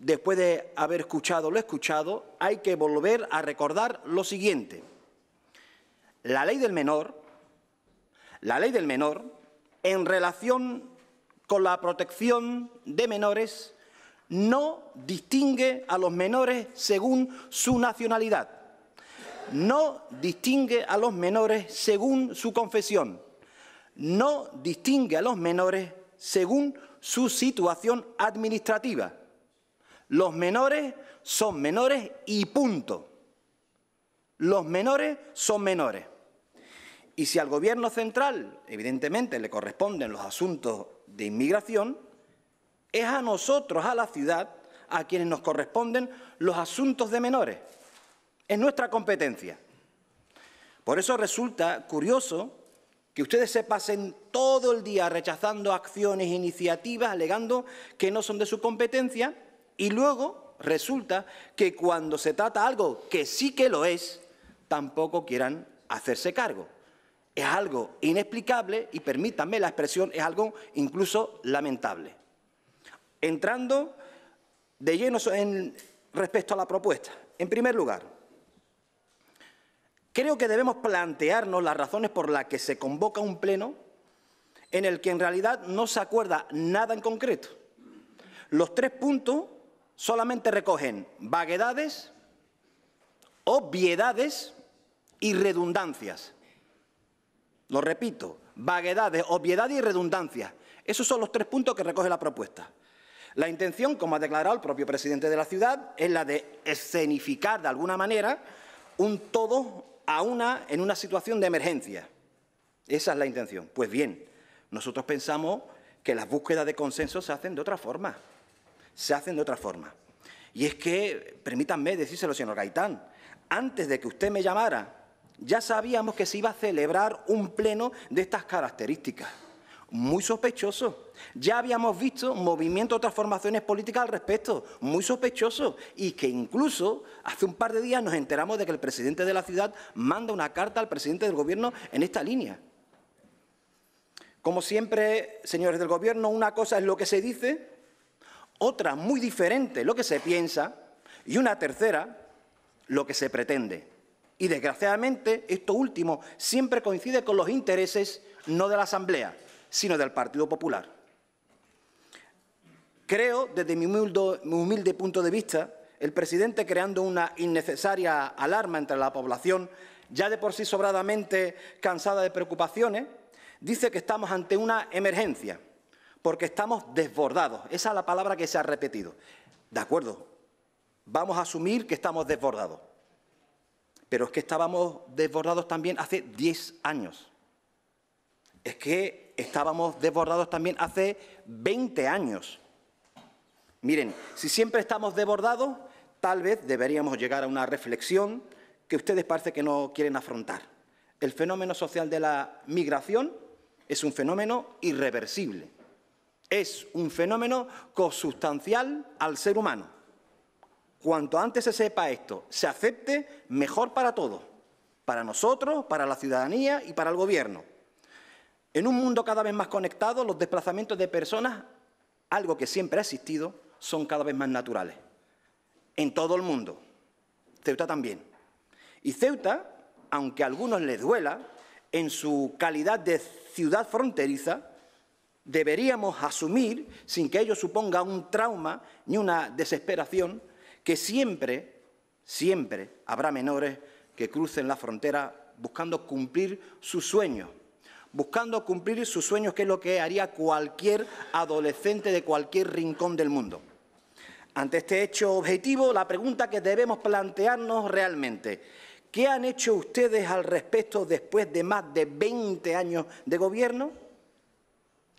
después de haber escuchado lo escuchado, hay que volver a recordar lo siguiente. La ley del menor, la ley del menor, en relación con la protección de menores, no distingue a los menores según su nacionalidad, no distingue a los menores según su confesión, no distingue a los menores según su situación administrativa los menores son menores y punto. Los menores son menores. Y si al gobierno central, evidentemente, le corresponden los asuntos de inmigración, es a nosotros, a la ciudad, a quienes nos corresponden los asuntos de menores. Es nuestra competencia. Por eso resulta curioso que ustedes se pasen todo el día rechazando acciones, iniciativas, alegando que no son de su competencia y luego resulta que cuando se trata algo que sí que lo es, tampoco quieran hacerse cargo. Es algo inexplicable y permítanme la expresión, es algo incluso lamentable. Entrando de lleno en, respecto a la propuesta. En primer lugar, creo que debemos plantearnos las razones por las que se convoca un pleno en el que en realidad no se acuerda nada en concreto. Los tres puntos solamente recogen vaguedades, obviedades y redundancias. Lo repito, vaguedades, obviedades y redundancias. Esos son los tres puntos que recoge la propuesta. La intención, como ha declarado el propio presidente de la ciudad, es la de escenificar de alguna manera un todo a una en una situación de emergencia. Esa es la intención. Pues bien, nosotros pensamos que las búsquedas de consenso se hacen de otra forma se hacen de otra forma. Y es que, permítanme decírselo, señor Gaitán, antes de que usted me llamara, ya sabíamos que se iba a celebrar un pleno de estas características. Muy sospechoso. Ya habíamos visto movimientos de transformaciones políticas al respecto, muy sospechoso, y que incluso hace un par de días nos enteramos de que el presidente de la ciudad manda una carta al presidente del Gobierno en esta línea. Como siempre, señores del Gobierno, una cosa es lo que se dice otra muy diferente lo que se piensa y una tercera lo que se pretende. Y desgraciadamente esto último siempre coincide con los intereses no de la Asamblea, sino del Partido Popular. Creo, desde mi humilde, punto de vista, el presidente creando una innecesaria alarma entre la población, ya de por sí sobradamente cansada de preocupaciones, dice que estamos ante una emergencia porque estamos desbordados. Esa es la palabra que se ha repetido. De acuerdo, vamos a asumir que estamos desbordados. Pero es que estábamos desbordados también hace 10 años. Es que estábamos desbordados también hace 20 años. Miren, si siempre estamos desbordados, tal vez deberíamos llegar a una reflexión que ustedes parece que no quieren afrontar. El fenómeno social de la migración es un fenómeno irreversible es un fenómeno consustancial al ser humano. Cuanto antes se sepa esto, se acepte, mejor para todos, para nosotros, para la ciudadanía y para el gobierno. En un mundo cada vez más conectado, los desplazamientos de personas, algo que siempre ha existido, son cada vez más naturales. En todo el mundo. Ceuta también. Y Ceuta, aunque a algunos les duela, en su calidad de ciudad fronteriza, deberíamos asumir, sin que ello suponga un trauma ni una desesperación, que siempre, siempre habrá menores que crucen la frontera buscando cumplir sus sueños, buscando cumplir sus sueños, que es lo que haría cualquier adolescente de cualquier rincón del mundo. Ante este hecho objetivo, la pregunta que debemos plantearnos realmente, ¿qué han hecho ustedes al respecto después de más de 20 años de gobierno?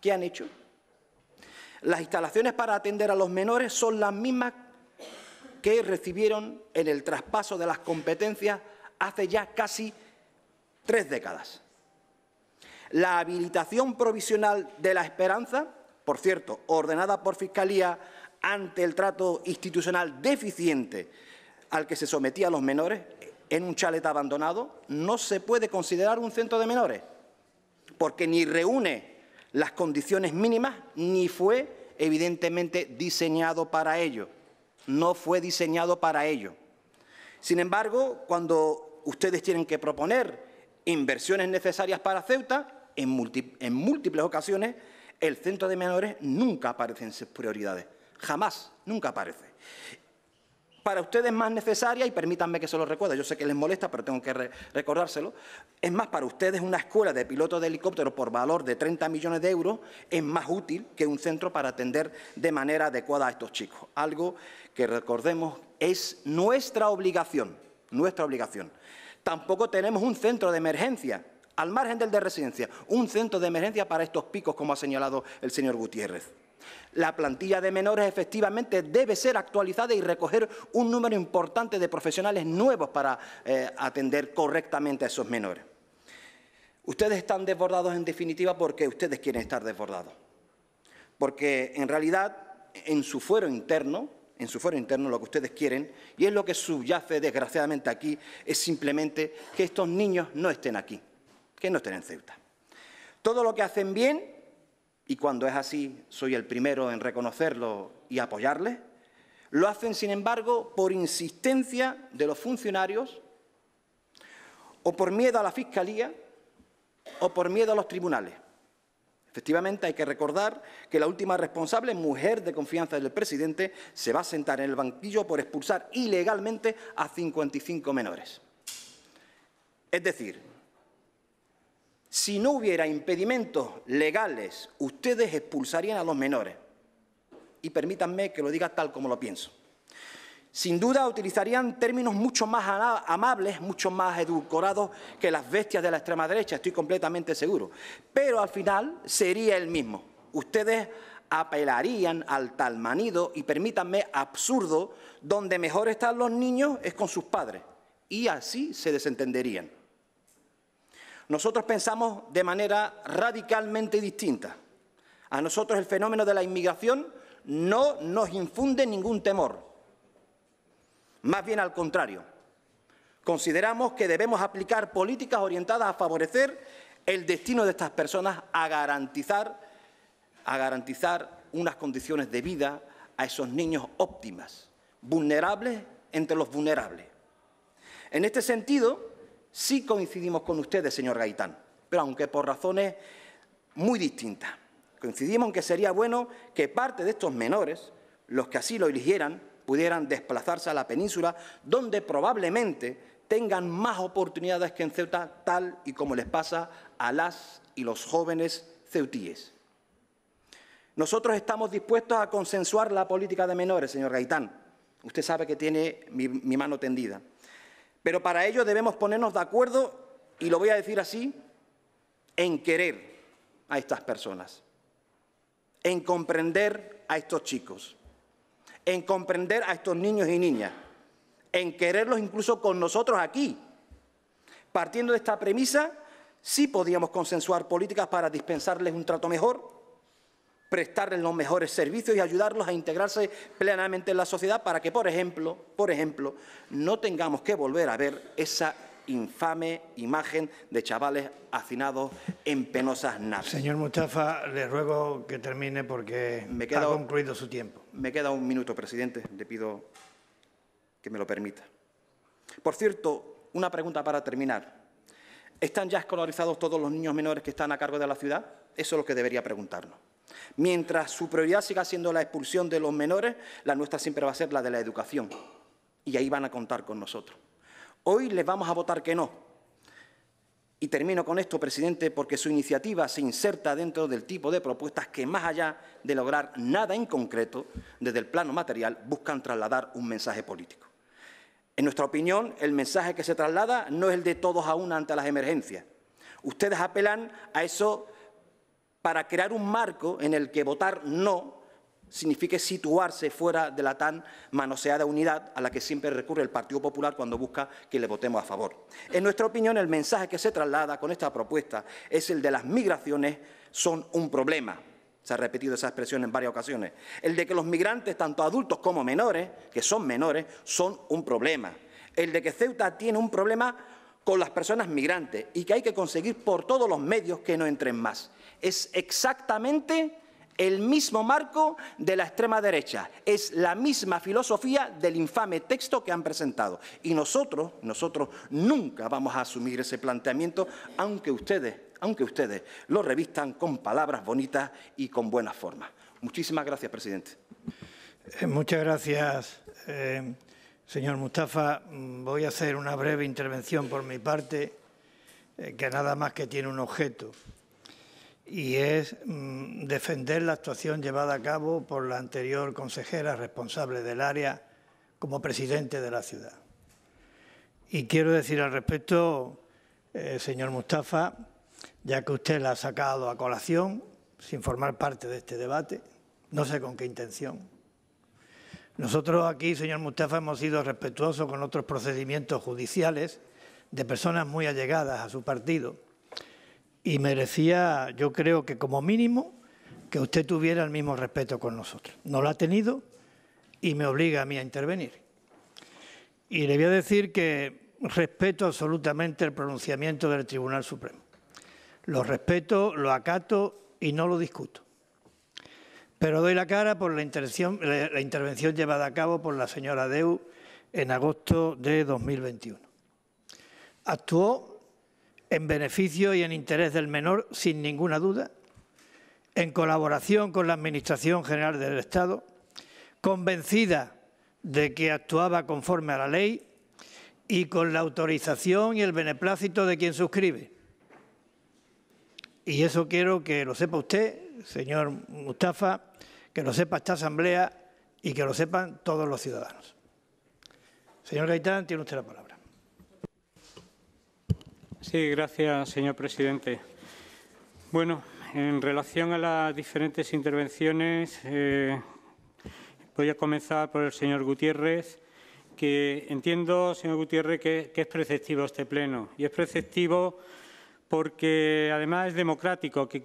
¿Qué han hecho? Las instalaciones para atender a los menores son las mismas que recibieron en el traspaso de las competencias hace ya casi tres décadas. La habilitación provisional de la esperanza, por cierto, ordenada por Fiscalía ante el trato institucional deficiente al que se sometía a los menores en un chalet abandonado, no se puede considerar un centro de menores, porque ni reúne las condiciones mínimas ni fue evidentemente diseñado para ello. No fue diseñado para ello. Sin embargo, cuando ustedes tienen que proponer inversiones necesarias para Ceuta, en, múltiples ocasiones, el centro de menores nunca aparece en sus prioridades. Jamás, nunca aparece para ustedes más necesaria, y permítanme que se lo recuerde, yo sé que les molesta, pero tengo que recordárselo, es más, para ustedes una escuela de pilotos de helicóptero por valor de 30 millones de euros es más útil que un centro para atender de manera adecuada a estos chicos. Algo que recordemos es nuestra obligación, nuestra obligación. Tampoco tenemos un centro de emergencia, al margen del de residencia, un centro de emergencia para estos picos, como ha señalado el señor Gutiérrez. La plantilla de menores efectivamente debe ser actualizada y recoger un número importante de profesionales nuevos para eh, atender correctamente a esos menores. Ustedes están desbordados en definitiva porque ustedes quieren estar desbordados. Porque en realidad en su fuero interno, en su fuero interno lo que ustedes quieren, y es lo que subyace desgraciadamente aquí, es simplemente que estos niños no estén aquí, que no estén en Ceuta. Todo lo que hacen bien y cuando es así soy el primero en reconocerlo y apoyarle, lo hacen, sin embargo, por insistencia de los funcionarios o por miedo a la Fiscalía o por miedo a los tribunales. Efectivamente, hay que recordar que la última responsable, mujer de confianza del presidente, se va a sentar en el banquillo por expulsar ilegalmente a 55 menores. Es decir, si no hubiera impedimentos legales, ustedes expulsarían a los menores. Y permítanme que lo diga tal como lo pienso. Sin duda utilizarían términos mucho más amables, mucho más edulcorados que las bestias de la extrema derecha, estoy completamente seguro. Pero al final sería el mismo. Ustedes apelarían al tal manido y permítanme absurdo, donde mejor están los niños es con sus padres. Y así se desentenderían. Nosotros pensamos de manera radicalmente distinta. A nosotros el fenómeno de la inmigración no nos infunde ningún temor. Más bien al contrario. Consideramos que debemos aplicar políticas orientadas a favorecer el destino de estas personas a garantizar, a garantizar unas condiciones de vida a esos niños óptimas, vulnerables entre los vulnerables. En este sentido, Sí coincidimos con ustedes, señor Gaitán, pero aunque por razones muy distintas. Coincidimos en que sería bueno que parte de estos menores, los que así lo eligieran, pudieran desplazarse a la península, donde probablemente tengan más oportunidades que en Ceuta, tal y como les pasa a las y los jóvenes ceutíes. Nosotros estamos dispuestos a consensuar la política de menores, señor Gaitán. Usted sabe que tiene mi, mi mano tendida. Pero para ello debemos ponernos de acuerdo, y lo voy a decir así, en querer a estas personas, en comprender a estos chicos, en comprender a estos niños y niñas, en quererlos incluso con nosotros aquí. Partiendo de esta premisa, sí podíamos consensuar políticas para dispensarles un trato mejor, prestarles los mejores servicios y ayudarlos a integrarse plenamente en la sociedad para que, por ejemplo, por ejemplo, no tengamos que volver a ver esa infame imagen de chavales hacinados en penosas naves. Señor Mustafa, le ruego que termine porque me ha concluido su tiempo. Me queda un minuto, presidente. Le pido que me lo permita. Por cierto, una pregunta para terminar. ¿Están ya escolarizados todos los niños menores que están a cargo de la ciudad? Eso es lo que debería preguntarnos. Mientras su prioridad siga siendo la expulsión de los menores, la nuestra siempre va a ser la de la educación. Y ahí van a contar con nosotros. Hoy les vamos a votar que no. Y termino con esto, presidente, porque su iniciativa se inserta dentro del tipo de propuestas que, más allá de lograr nada en concreto, desde el plano material, buscan trasladar un mensaje político. En nuestra opinión, el mensaje que se traslada no es el de todos a una ante las emergencias. Ustedes apelan a eso para crear un marco en el que votar no signifique situarse fuera de la tan manoseada unidad a la que siempre recurre el Partido Popular cuando busca que le votemos a favor. En nuestra opinión, el mensaje que se traslada con esta propuesta es el de las migraciones son un problema. Se ha repetido esa expresión en varias ocasiones. El de que los migrantes, tanto adultos como menores, que son menores, son un problema. El de que Ceuta tiene un problema con las personas migrantes y que hay que conseguir por todos los medios que no entren más es exactamente el mismo marco de la extrema derecha, es la misma filosofía del infame texto que han presentado. Y nosotros, nosotros nunca vamos a asumir ese planteamiento, aunque ustedes, aunque ustedes lo revistan con palabras bonitas y con buenas formas. Muchísimas gracias, presidente. Eh, muchas gracias, eh, señor Mustafa. Mm, voy a hacer una breve intervención por mi parte, eh, que nada más que tiene un objeto y es mm, defender la actuación llevada a cabo por la anterior consejera responsable del área como presidente de la ciudad. Y quiero decir al respecto, eh, señor Mustafa, ya que usted la ha sacado a colación, sin formar parte de este debate, no sé con qué intención. Nosotros aquí, señor Mustafa, hemos sido respetuosos con otros procedimientos judiciales de personas muy allegadas a su partido y merecía, yo creo que como mínimo, que usted tuviera el mismo respeto con nosotros. No lo ha tenido y me obliga a mí a intervenir. Y le voy a decir que respeto absolutamente el pronunciamiento del Tribunal Supremo. Lo respeto, lo acato y no lo discuto. Pero doy la cara por la intervención, llevada a cabo por la señora Deu en agosto de 2021. Actuó en beneficio y en interés del menor, sin ninguna duda, en colaboración con la Administración General del Estado, convencida de que actuaba conforme a la ley y con la autorización y el beneplácito de quien suscribe. Y eso quiero que lo sepa usted, señor Mustafa, que lo sepa esta Asamblea y que lo sepan todos los ciudadanos. Señor Gaitán, tiene usted la palabra. Sí, gracias, señor presidente. Bueno, en relación a las diferentes intervenciones, eh, voy a comenzar por el señor Gutiérrez, que entiendo, señor Gutiérrez, que, es preceptivo este pleno. Y es preceptivo porque, además, es democrático. Que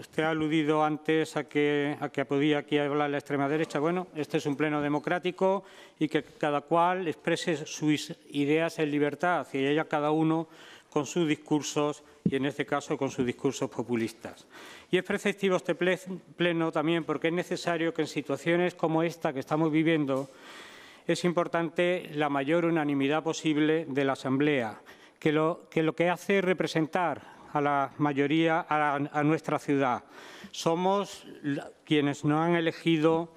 usted ha aludido antes a que, a que podía aquí hablar la extrema derecha. Bueno, este es un pleno democrático y que cada cual exprese sus ideas en libertad y ella cada uno con sus discursos y, en este caso, con sus discursos populistas. Y es preceptivo este pleno también porque es necesario que en situaciones como esta que estamos viviendo es importante la mayor unanimidad posible de la Asamblea, que lo que, hace es representar a la mayoría, a, nuestra ciudad. Somos quienes nos han elegido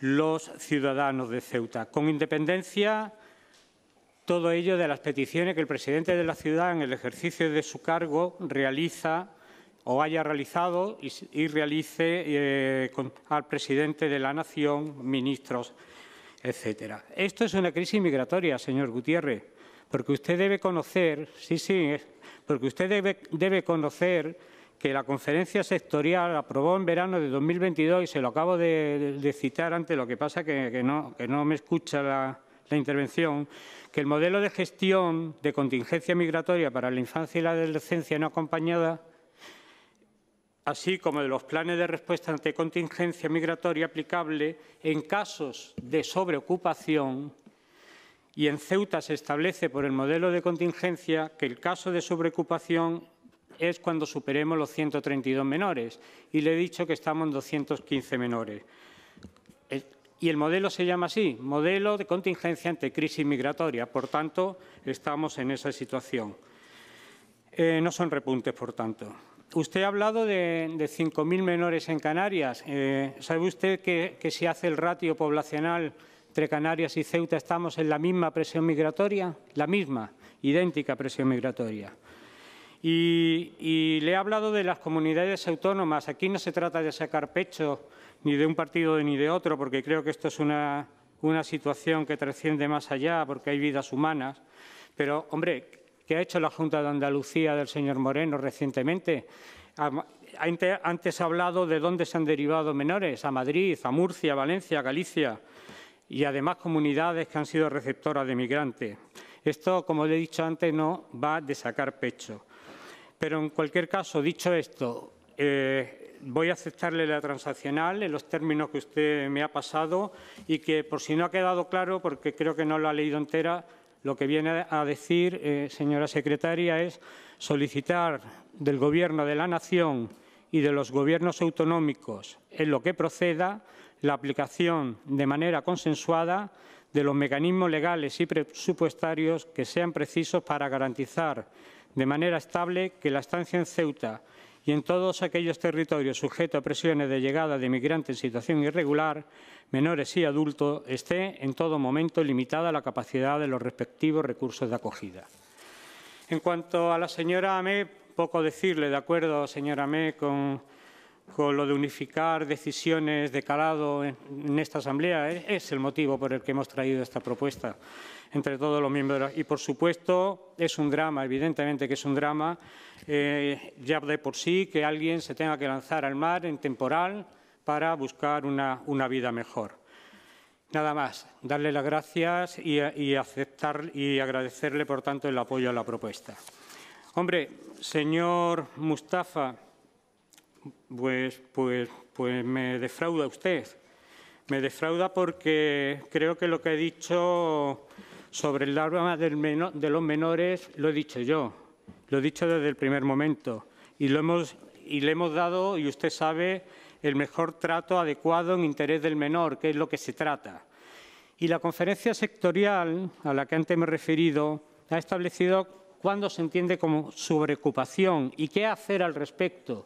los ciudadanos de Ceuta, con independencia todo ello de las peticiones que el presidente de la ciudad, en el ejercicio de su cargo, realiza o haya realizado y, realice eh, al presidente de la Nación, ministros, etcétera. Esto es una crisis migratoria, señor Gutiérrez, porque usted debe conocer, sí, sí, porque usted debe, conocer que la conferencia sectorial aprobó en verano de 2022, y se lo acabo de, citar ante lo que pasa que, que, no, me escucha la, la intervención, el modelo de gestión de contingencia migratoria para la infancia y la adolescencia no acompañada, así como de los planes de respuesta ante contingencia migratoria aplicable en casos de sobreocupación, y en Ceuta se establece por el modelo de contingencia que el caso de sobreocupación es cuando superemos los 132 menores y le he dicho que estamos en 215 menores. Y el modelo se llama así, modelo de contingencia ante crisis migratoria. Por tanto, estamos en esa situación. Eh, no son repuntes, por tanto. Usted ha hablado de, 5.000 menores en Canarias. Eh, ¿Sabe usted que, si hace el ratio poblacional entre Canarias y Ceuta estamos en la misma presión migratoria? La misma, idéntica presión migratoria. Y, y, le he hablado de las comunidades autónomas. Aquí no se trata de sacar pecho ni de un partido ni de otro, porque creo que esto es una, una situación que trasciende más allá, porque hay vidas humanas. Pero, hombre, ¿qué ha hecho la Junta de Andalucía del señor Moreno recientemente? Antes ha hablado de dónde se han derivado menores, a Madrid, a Murcia, a Valencia, a Galicia y además comunidades que han sido receptoras de migrantes. Esto, como le he dicho antes, no va de sacar pecho. Pero en cualquier caso, dicho esto, eh, voy a aceptarle la transaccional en los términos que usted me ha pasado y que, por si no ha quedado claro, porque creo que no lo ha leído entera, lo que viene a decir, eh, señora secretaria, es solicitar del Gobierno de la Nación y de los gobiernos autonómicos, en lo que proceda, la aplicación de manera consensuada de los mecanismos legales y presupuestarios que sean precisos para garantizar de manera estable que la estancia en Ceuta y en todos aquellos territorios sujetos a presiones de llegada de migrantes en situación irregular, menores y adultos, esté en todo momento limitada la capacidad de los respectivos recursos de acogida. En cuanto a la señora Amé, poco decirle, de acuerdo, señora Amé, con con lo de unificar decisiones de calado en, esta Asamblea. Eh, es, el motivo por el que hemos traído esta propuesta entre todos los miembros. Y, por supuesto, es un drama, evidentemente que es un drama, eh, ya de por sí, que alguien se tenga que lanzar al mar en temporal para buscar una, una vida mejor. Nada más, darle las gracias y, aceptar, y agradecerle, por tanto, el apoyo a la propuesta. Hombre, señor Mustafa, pues, pues, pues me defrauda usted. Me defrauda porque creo que lo que he dicho sobre el drama de los menores lo he dicho yo, lo he dicho desde el primer momento y, lo hemos, y le hemos dado, y usted sabe, el mejor trato adecuado en interés del menor, que es lo que se trata. Y la conferencia sectorial a la que antes me he referido ha establecido cuándo se entiende como sobreocupación y qué hacer al respecto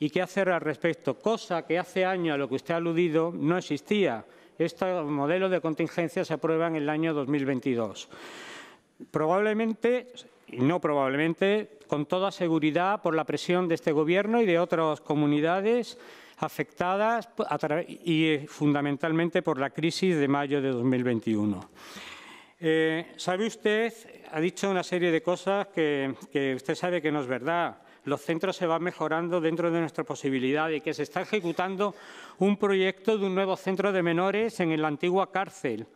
y qué hacer al respecto, cosa que hace años a lo que usted ha aludido no existía. Este modelo de contingencia se aprueba en el año 2022. Probablemente, y no probablemente, con toda seguridad por la presión de este Gobierno y de otras comunidades afectadas y eh, fundamentalmente por la crisis de mayo de 2021. Eh, sabe usted, ha dicho una serie de cosas que usted sabe que no es verdad los centros se van mejorando dentro de nuestra posibilidad y que se está ejecutando un proyecto de un nuevo centro de menores en la antigua cárcel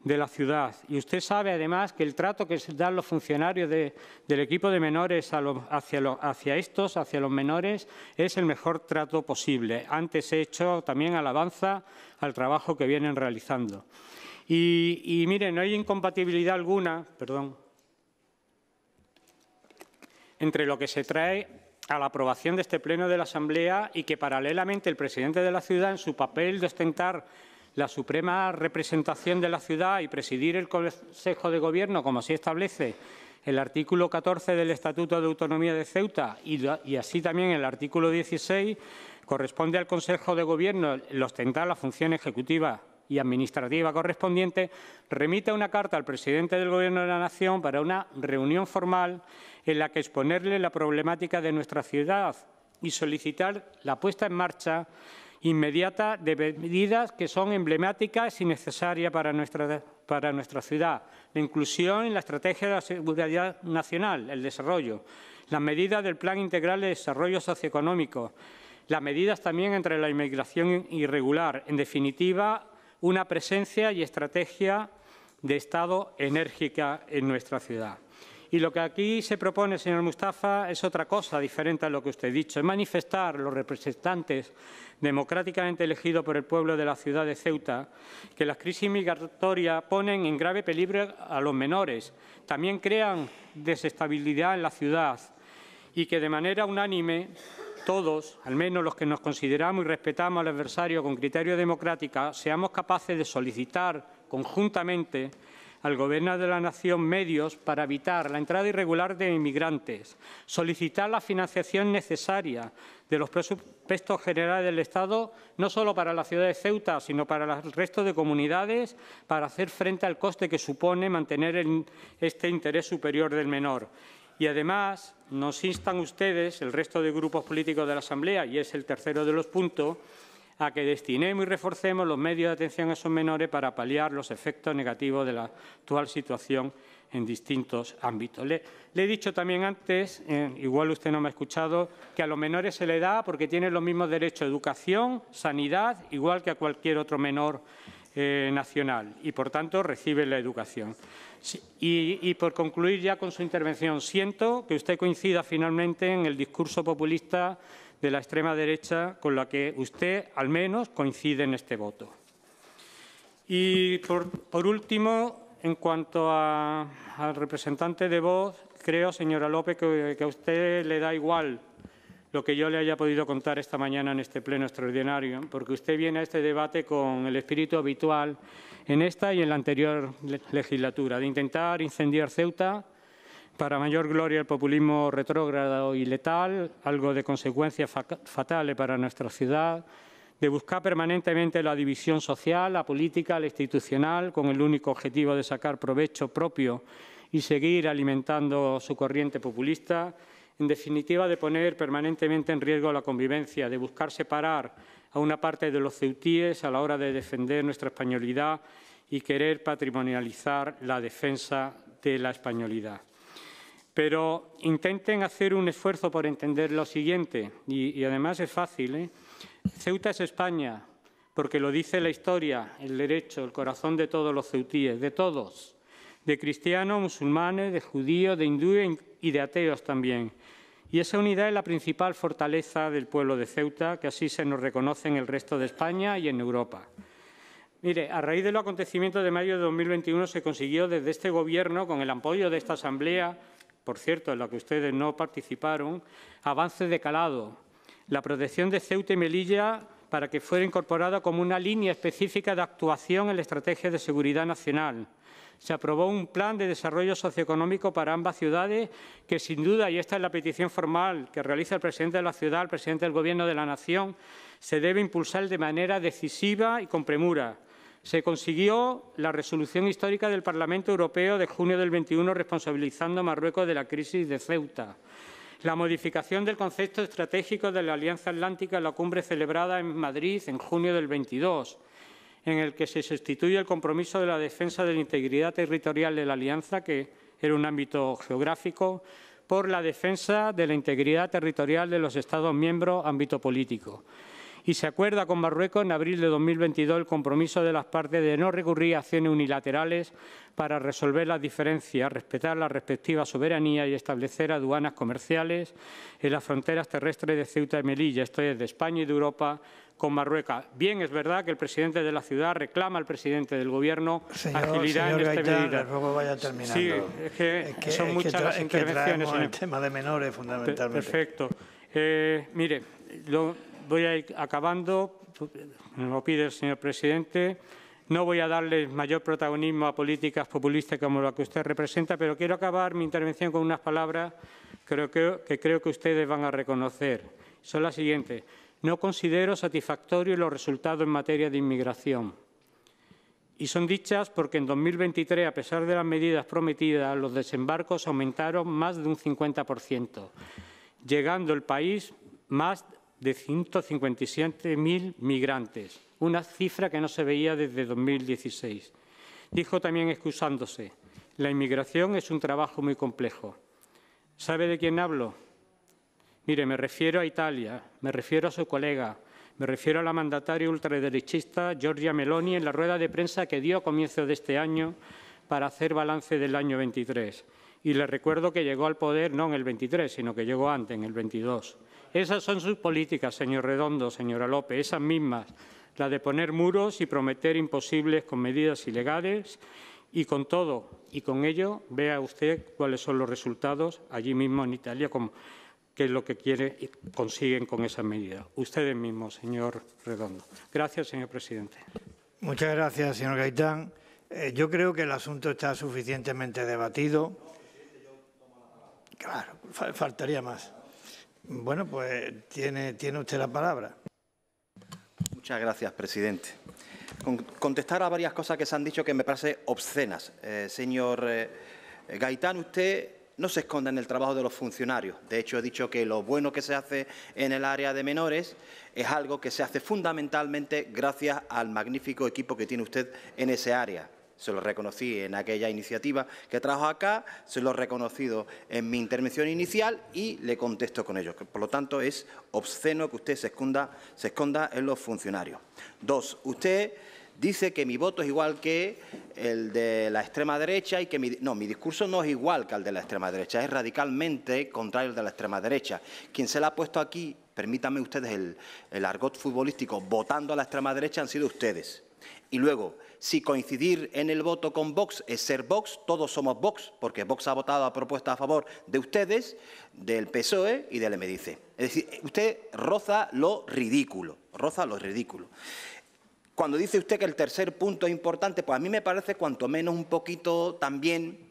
de la ciudad. Y usted sabe, además, que el trato que se dan los funcionarios del equipo de menores hacia, estos, hacia los menores, es el mejor trato posible. Antes he hecho también alabanza al trabajo que vienen realizando. Y, y miren, no hay incompatibilidad alguna, perdón, entre lo que se trae a la aprobación de este Pleno de la Asamblea y que, paralelamente, el presidente de la ciudad, en su papel de ostentar la suprema representación de la ciudad y presidir el Consejo de Gobierno, como así establece el artículo 14 del Estatuto de Autonomía de Ceuta y, así también el artículo 16, corresponde al Consejo de Gobierno el ostentar la función ejecutiva y administrativa correspondiente, remite una carta al presidente del Gobierno de la Nación para una reunión formal en la que exponerle la problemática de nuestra ciudad y solicitar la puesta en marcha inmediata de medidas que son emblemáticas y necesarias para nuestra, ciudad. La inclusión en la Estrategia de la Seguridad Nacional, el desarrollo, las medidas del Plan Integral de Desarrollo Socioeconómico, las medidas también entre la inmigración irregular. En definitiva, una presencia y estrategia de Estado enérgica en nuestra ciudad. Y lo que aquí se propone, señor Mustafa, es otra cosa diferente a lo que usted ha dicho. Es manifestar los representantes democráticamente elegidos por el pueblo de la ciudad de Ceuta que las crisis migratorias ponen en grave peligro a los menores, también crean desestabilidad en la ciudad y que de manera unánime todos, al menos los que nos consideramos y respetamos al adversario con criterio democrático, seamos capaces de solicitar conjuntamente al Gobierno de la Nación medios para evitar la entrada irregular de inmigrantes, solicitar la financiación necesaria de los presupuestos generales del Estado, no solo para la ciudad de Ceuta, sino para el resto de comunidades, para hacer frente al coste que supone mantener este interés superior del menor. Y además nos instan ustedes, el resto de grupos políticos de la Asamblea, y es el tercero de los puntos, a que destinemos y reforcemos los medios de atención a esos menores para paliar los efectos negativos de la actual situación en distintos ámbitos. Le, he dicho también antes, eh, igual usted no me ha escuchado, que a los menores se le da porque tienen los mismos derechos a educación, sanidad, igual que a cualquier otro menor eh, nacional y, por tanto, reciben la educación. Y, y, por concluir ya con su intervención, siento que usted coincida finalmente en el discurso populista de la extrema derecha con la que usted, al menos, coincide en este voto. Y, por, último, en cuanto al representante de voz, creo, señora López, que a usted le da igual lo que yo le haya podido contar esta mañana en este pleno extraordinario, porque usted viene a este debate con el espíritu habitual en esta y en la anterior legislatura, de intentar incendiar Ceuta para mayor gloria el populismo retrógrado y letal, algo de consecuencias fatales para nuestra ciudad, de buscar permanentemente la división social, la política, la institucional, con el único objetivo de sacar provecho propio y seguir alimentando su corriente populista, en definitiva de poner permanentemente en riesgo la convivencia, de buscar separar a una parte de los ceutíes a la hora de defender nuestra españolidad y querer patrimonializar la defensa de la españolidad. Pero intenten hacer un esfuerzo por entender lo siguiente, y, además es fácil. ¿eh? Ceuta es España, porque lo dice la historia, el derecho, el corazón de todos los ceutíes, de todos, de cristianos, musulmanes, de judíos, de hindúes y de ateos también. Y esa unidad es la principal fortaleza del pueblo de Ceuta, que así se nos reconoce en el resto de España y en Europa. Mire, a raíz de los acontecimientos de mayo de 2021 se consiguió desde este Gobierno, con el apoyo de esta Asamblea, por cierto, en la que ustedes no participaron, avances de calado, la protección de Ceuta y Melilla para que fuera incorporada como una línea específica de actuación en la Estrategia de Seguridad Nacional. Se aprobó un plan de desarrollo socioeconómico para ambas ciudades que, sin duda, y esta es la petición formal que realiza el presidente de la ciudad, el presidente del Gobierno de la Nación, se debe impulsar de manera decisiva y con premura se consiguió la resolución histórica del Parlamento Europeo de junio del 21 responsabilizando a Marruecos de la crisis de Ceuta, la modificación del concepto estratégico de la Alianza Atlántica en la cumbre celebrada en Madrid en junio del 22, en el que se sustituye el compromiso de la defensa de la integridad territorial de la Alianza, que era un ámbito geográfico, por la defensa de la integridad territorial de los Estados miembros, ámbito político y se acuerda con Marruecos en abril de 2022 el compromiso de las partes de no recurrir a acciones unilaterales para resolver las diferencias, respetar la respectiva soberanía y establecer aduanas comerciales en las fronteras terrestres de Ceuta y Melilla, esto es, de España y de Europa, con Marruecos. Bien, es verdad que el presidente de la ciudad reclama al presidente del Gobierno agilidad en esta Gaitán, Luego vaya terminando. Sí, es que, son muchas intervenciones. en el tema de menores, fundamentalmente. Perfecto. Eh, mire, lo, voy a ir acabando, me lo pide el señor presidente. No voy a darle mayor protagonismo a políticas populistas como la que usted representa, pero quiero acabar mi intervención con unas palabras creo que, creo que ustedes van a reconocer. Son las siguientes. No considero satisfactorios los resultados en materia de inmigración. Y son dichas porque en 2023, a pesar de las medidas prometidas, los desembarcos aumentaron más de un 50%, llegando el país más de 157.000 migrantes, una cifra que no se veía desde 2016. Dijo también excusándose, la inmigración es un trabajo muy complejo. ¿Sabe de quién hablo? Mire, me refiero a Italia, me refiero a su colega, me refiero a la mandataria ultraderechista Giorgia Meloni en la rueda de prensa que dio a comienzo de este año para hacer balance del año 23. Y le recuerdo que llegó al poder no en el 23, sino que llegó antes, en el 22. Esas son sus políticas, señor Redondo, señora López, esas mismas, la de poner muros y prometer imposibles con medidas ilegales y con todo, y con ello vea usted cuáles son los resultados allí mismo en Italia, como, qué es lo que quiere y consiguen con esas medidas. Ustedes mismos, señor Redondo. Gracias, señor presidente. Muchas gracias, señor Gaitán. Eh, yo creo que el asunto está suficientemente debatido. Claro, faltaría más. Bueno, pues tiene, usted la palabra. Muchas gracias, presidente. contestar a varias cosas que se han dicho que me parece obscenas. Eh, señor eh, Gaitán, usted no se esconda en el trabajo de los funcionarios. De hecho, he dicho que lo bueno que se hace en el área de menores es algo que se hace fundamentalmente gracias al magnífico equipo que tiene usted en ese área se lo reconocí en aquella iniciativa que trajo acá, se lo he reconocido en mi intervención inicial y le contesto con ello. Por lo tanto, es obsceno que usted se esconda, se esconda en los funcionarios. Dos, usted dice que mi voto es igual que el de la extrema derecha y que mi, no, mi discurso no es igual que el de la extrema derecha, es radicalmente contrario al de la extrema derecha. Quien se la ha puesto aquí, permítanme ustedes el, el argot futbolístico, votando a la extrema derecha han sido ustedes. Y luego, si coincidir en el voto con Vox es ser Vox, todos somos Vox, porque Vox ha votado a propuesta a favor de ustedes, del PSOE y del MDC. Es decir, usted roza lo ridículo, roza lo ridículo. Cuando dice usted que el tercer punto es importante, pues a mí me parece cuanto menos un poquito también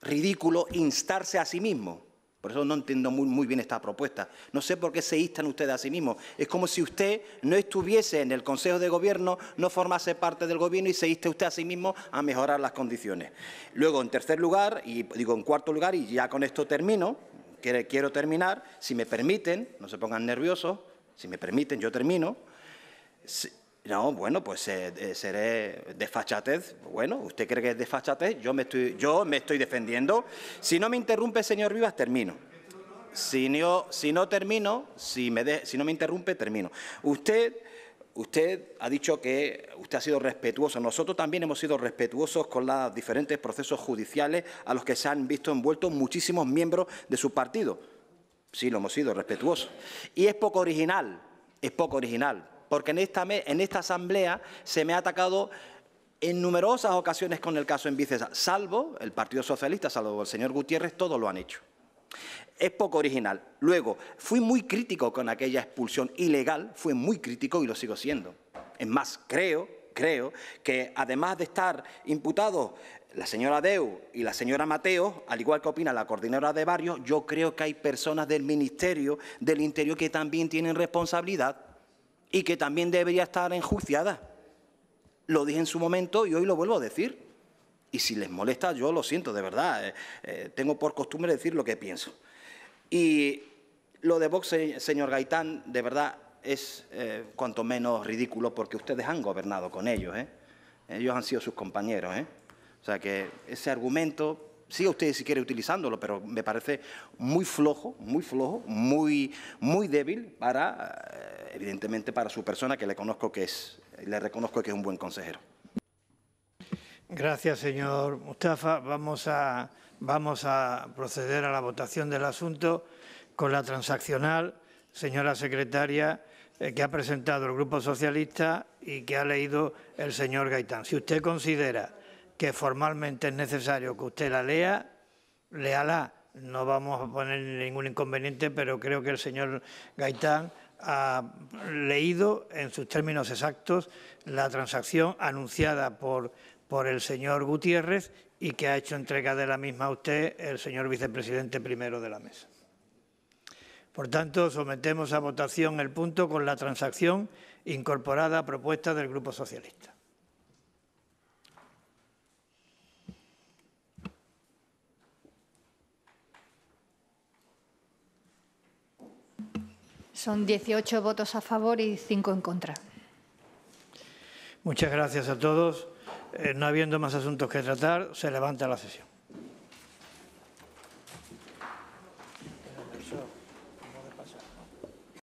ridículo instarse a sí mismo. Por eso no entiendo muy, bien esta propuesta. No sé por qué se instan ustedes a sí mismos. Es como si usted no estuviese en el Consejo de Gobierno, no formase parte del Gobierno y se inste usted a sí mismo a mejorar las condiciones. Luego, en tercer lugar, y digo en cuarto lugar, y ya con esto termino, quiero terminar, si me permiten, no se pongan nerviosos, si me permiten, yo termino. No, bueno, pues eh, seré desfachatez. Bueno, usted cree que es desfachatez, yo me estoy, yo me estoy defendiendo. Si no me interrumpe, señor Vivas, termino. Si no, si no termino, si, me no me interrumpe, termino. Usted, usted ha dicho que usted ha sido respetuoso. Nosotros también hemos sido respetuosos con los diferentes procesos judiciales a los que se han visto envueltos muchísimos miembros de su partido. Sí, lo hemos sido, respetuosos. Y es poco original, es poco original porque en esta, en esta asamblea se me ha atacado en numerosas ocasiones con el caso en Vicesa, salvo el Partido Socialista, salvo el señor Gutiérrez, todos lo han hecho. Es poco original. Luego, fui muy crítico con aquella expulsión ilegal, fui muy crítico y lo sigo siendo. Es más, creo, creo que además de estar imputados la señora Deu y la señora Mateo, al igual que opina la coordinadora de barrio, yo creo que hay personas del Ministerio del Interior que también tienen responsabilidad y que también debería estar enjuiciada. Lo dije en su momento y hoy lo vuelvo a decir. Y si les molesta, yo lo siento, de verdad. Eh, eh, tengo por costumbre decir lo que pienso. Y lo de Vox, señor Gaitán, de verdad es eh, cuanto menos ridículo porque ustedes han gobernado con ellos. Ellos han sido sus compañeros. O sea que ese argumento siga usted si quiere utilizándolo, pero me parece muy flojo, muy flojo, muy, muy débil para, eh, evidentemente, para su persona que le conozco que es, le reconozco que es un buen consejero. Gracias, señor Mustafa. Vamos a, vamos a proceder a la votación del asunto con la transaccional, señora secretaria, eh, que ha presentado el Grupo Socialista y que ha leído el señor Gaitán. Si usted considera que formalmente es necesario que usted la lea, léala. No vamos a poner ningún inconveniente, pero creo que el señor Gaitán ha leído en sus términos exactos la transacción anunciada por, por el señor Gutiérrez y que ha hecho entrega de la misma a usted el señor vicepresidente primero de la mesa. Por tanto, sometemos a votación el punto con la transacción incorporada a propuesta del Grupo Socialista. Son 18 votos a favor y 5 en contra. Muchas gracias a todos. Eh, no habiendo más asuntos que tratar, se levanta la sesión.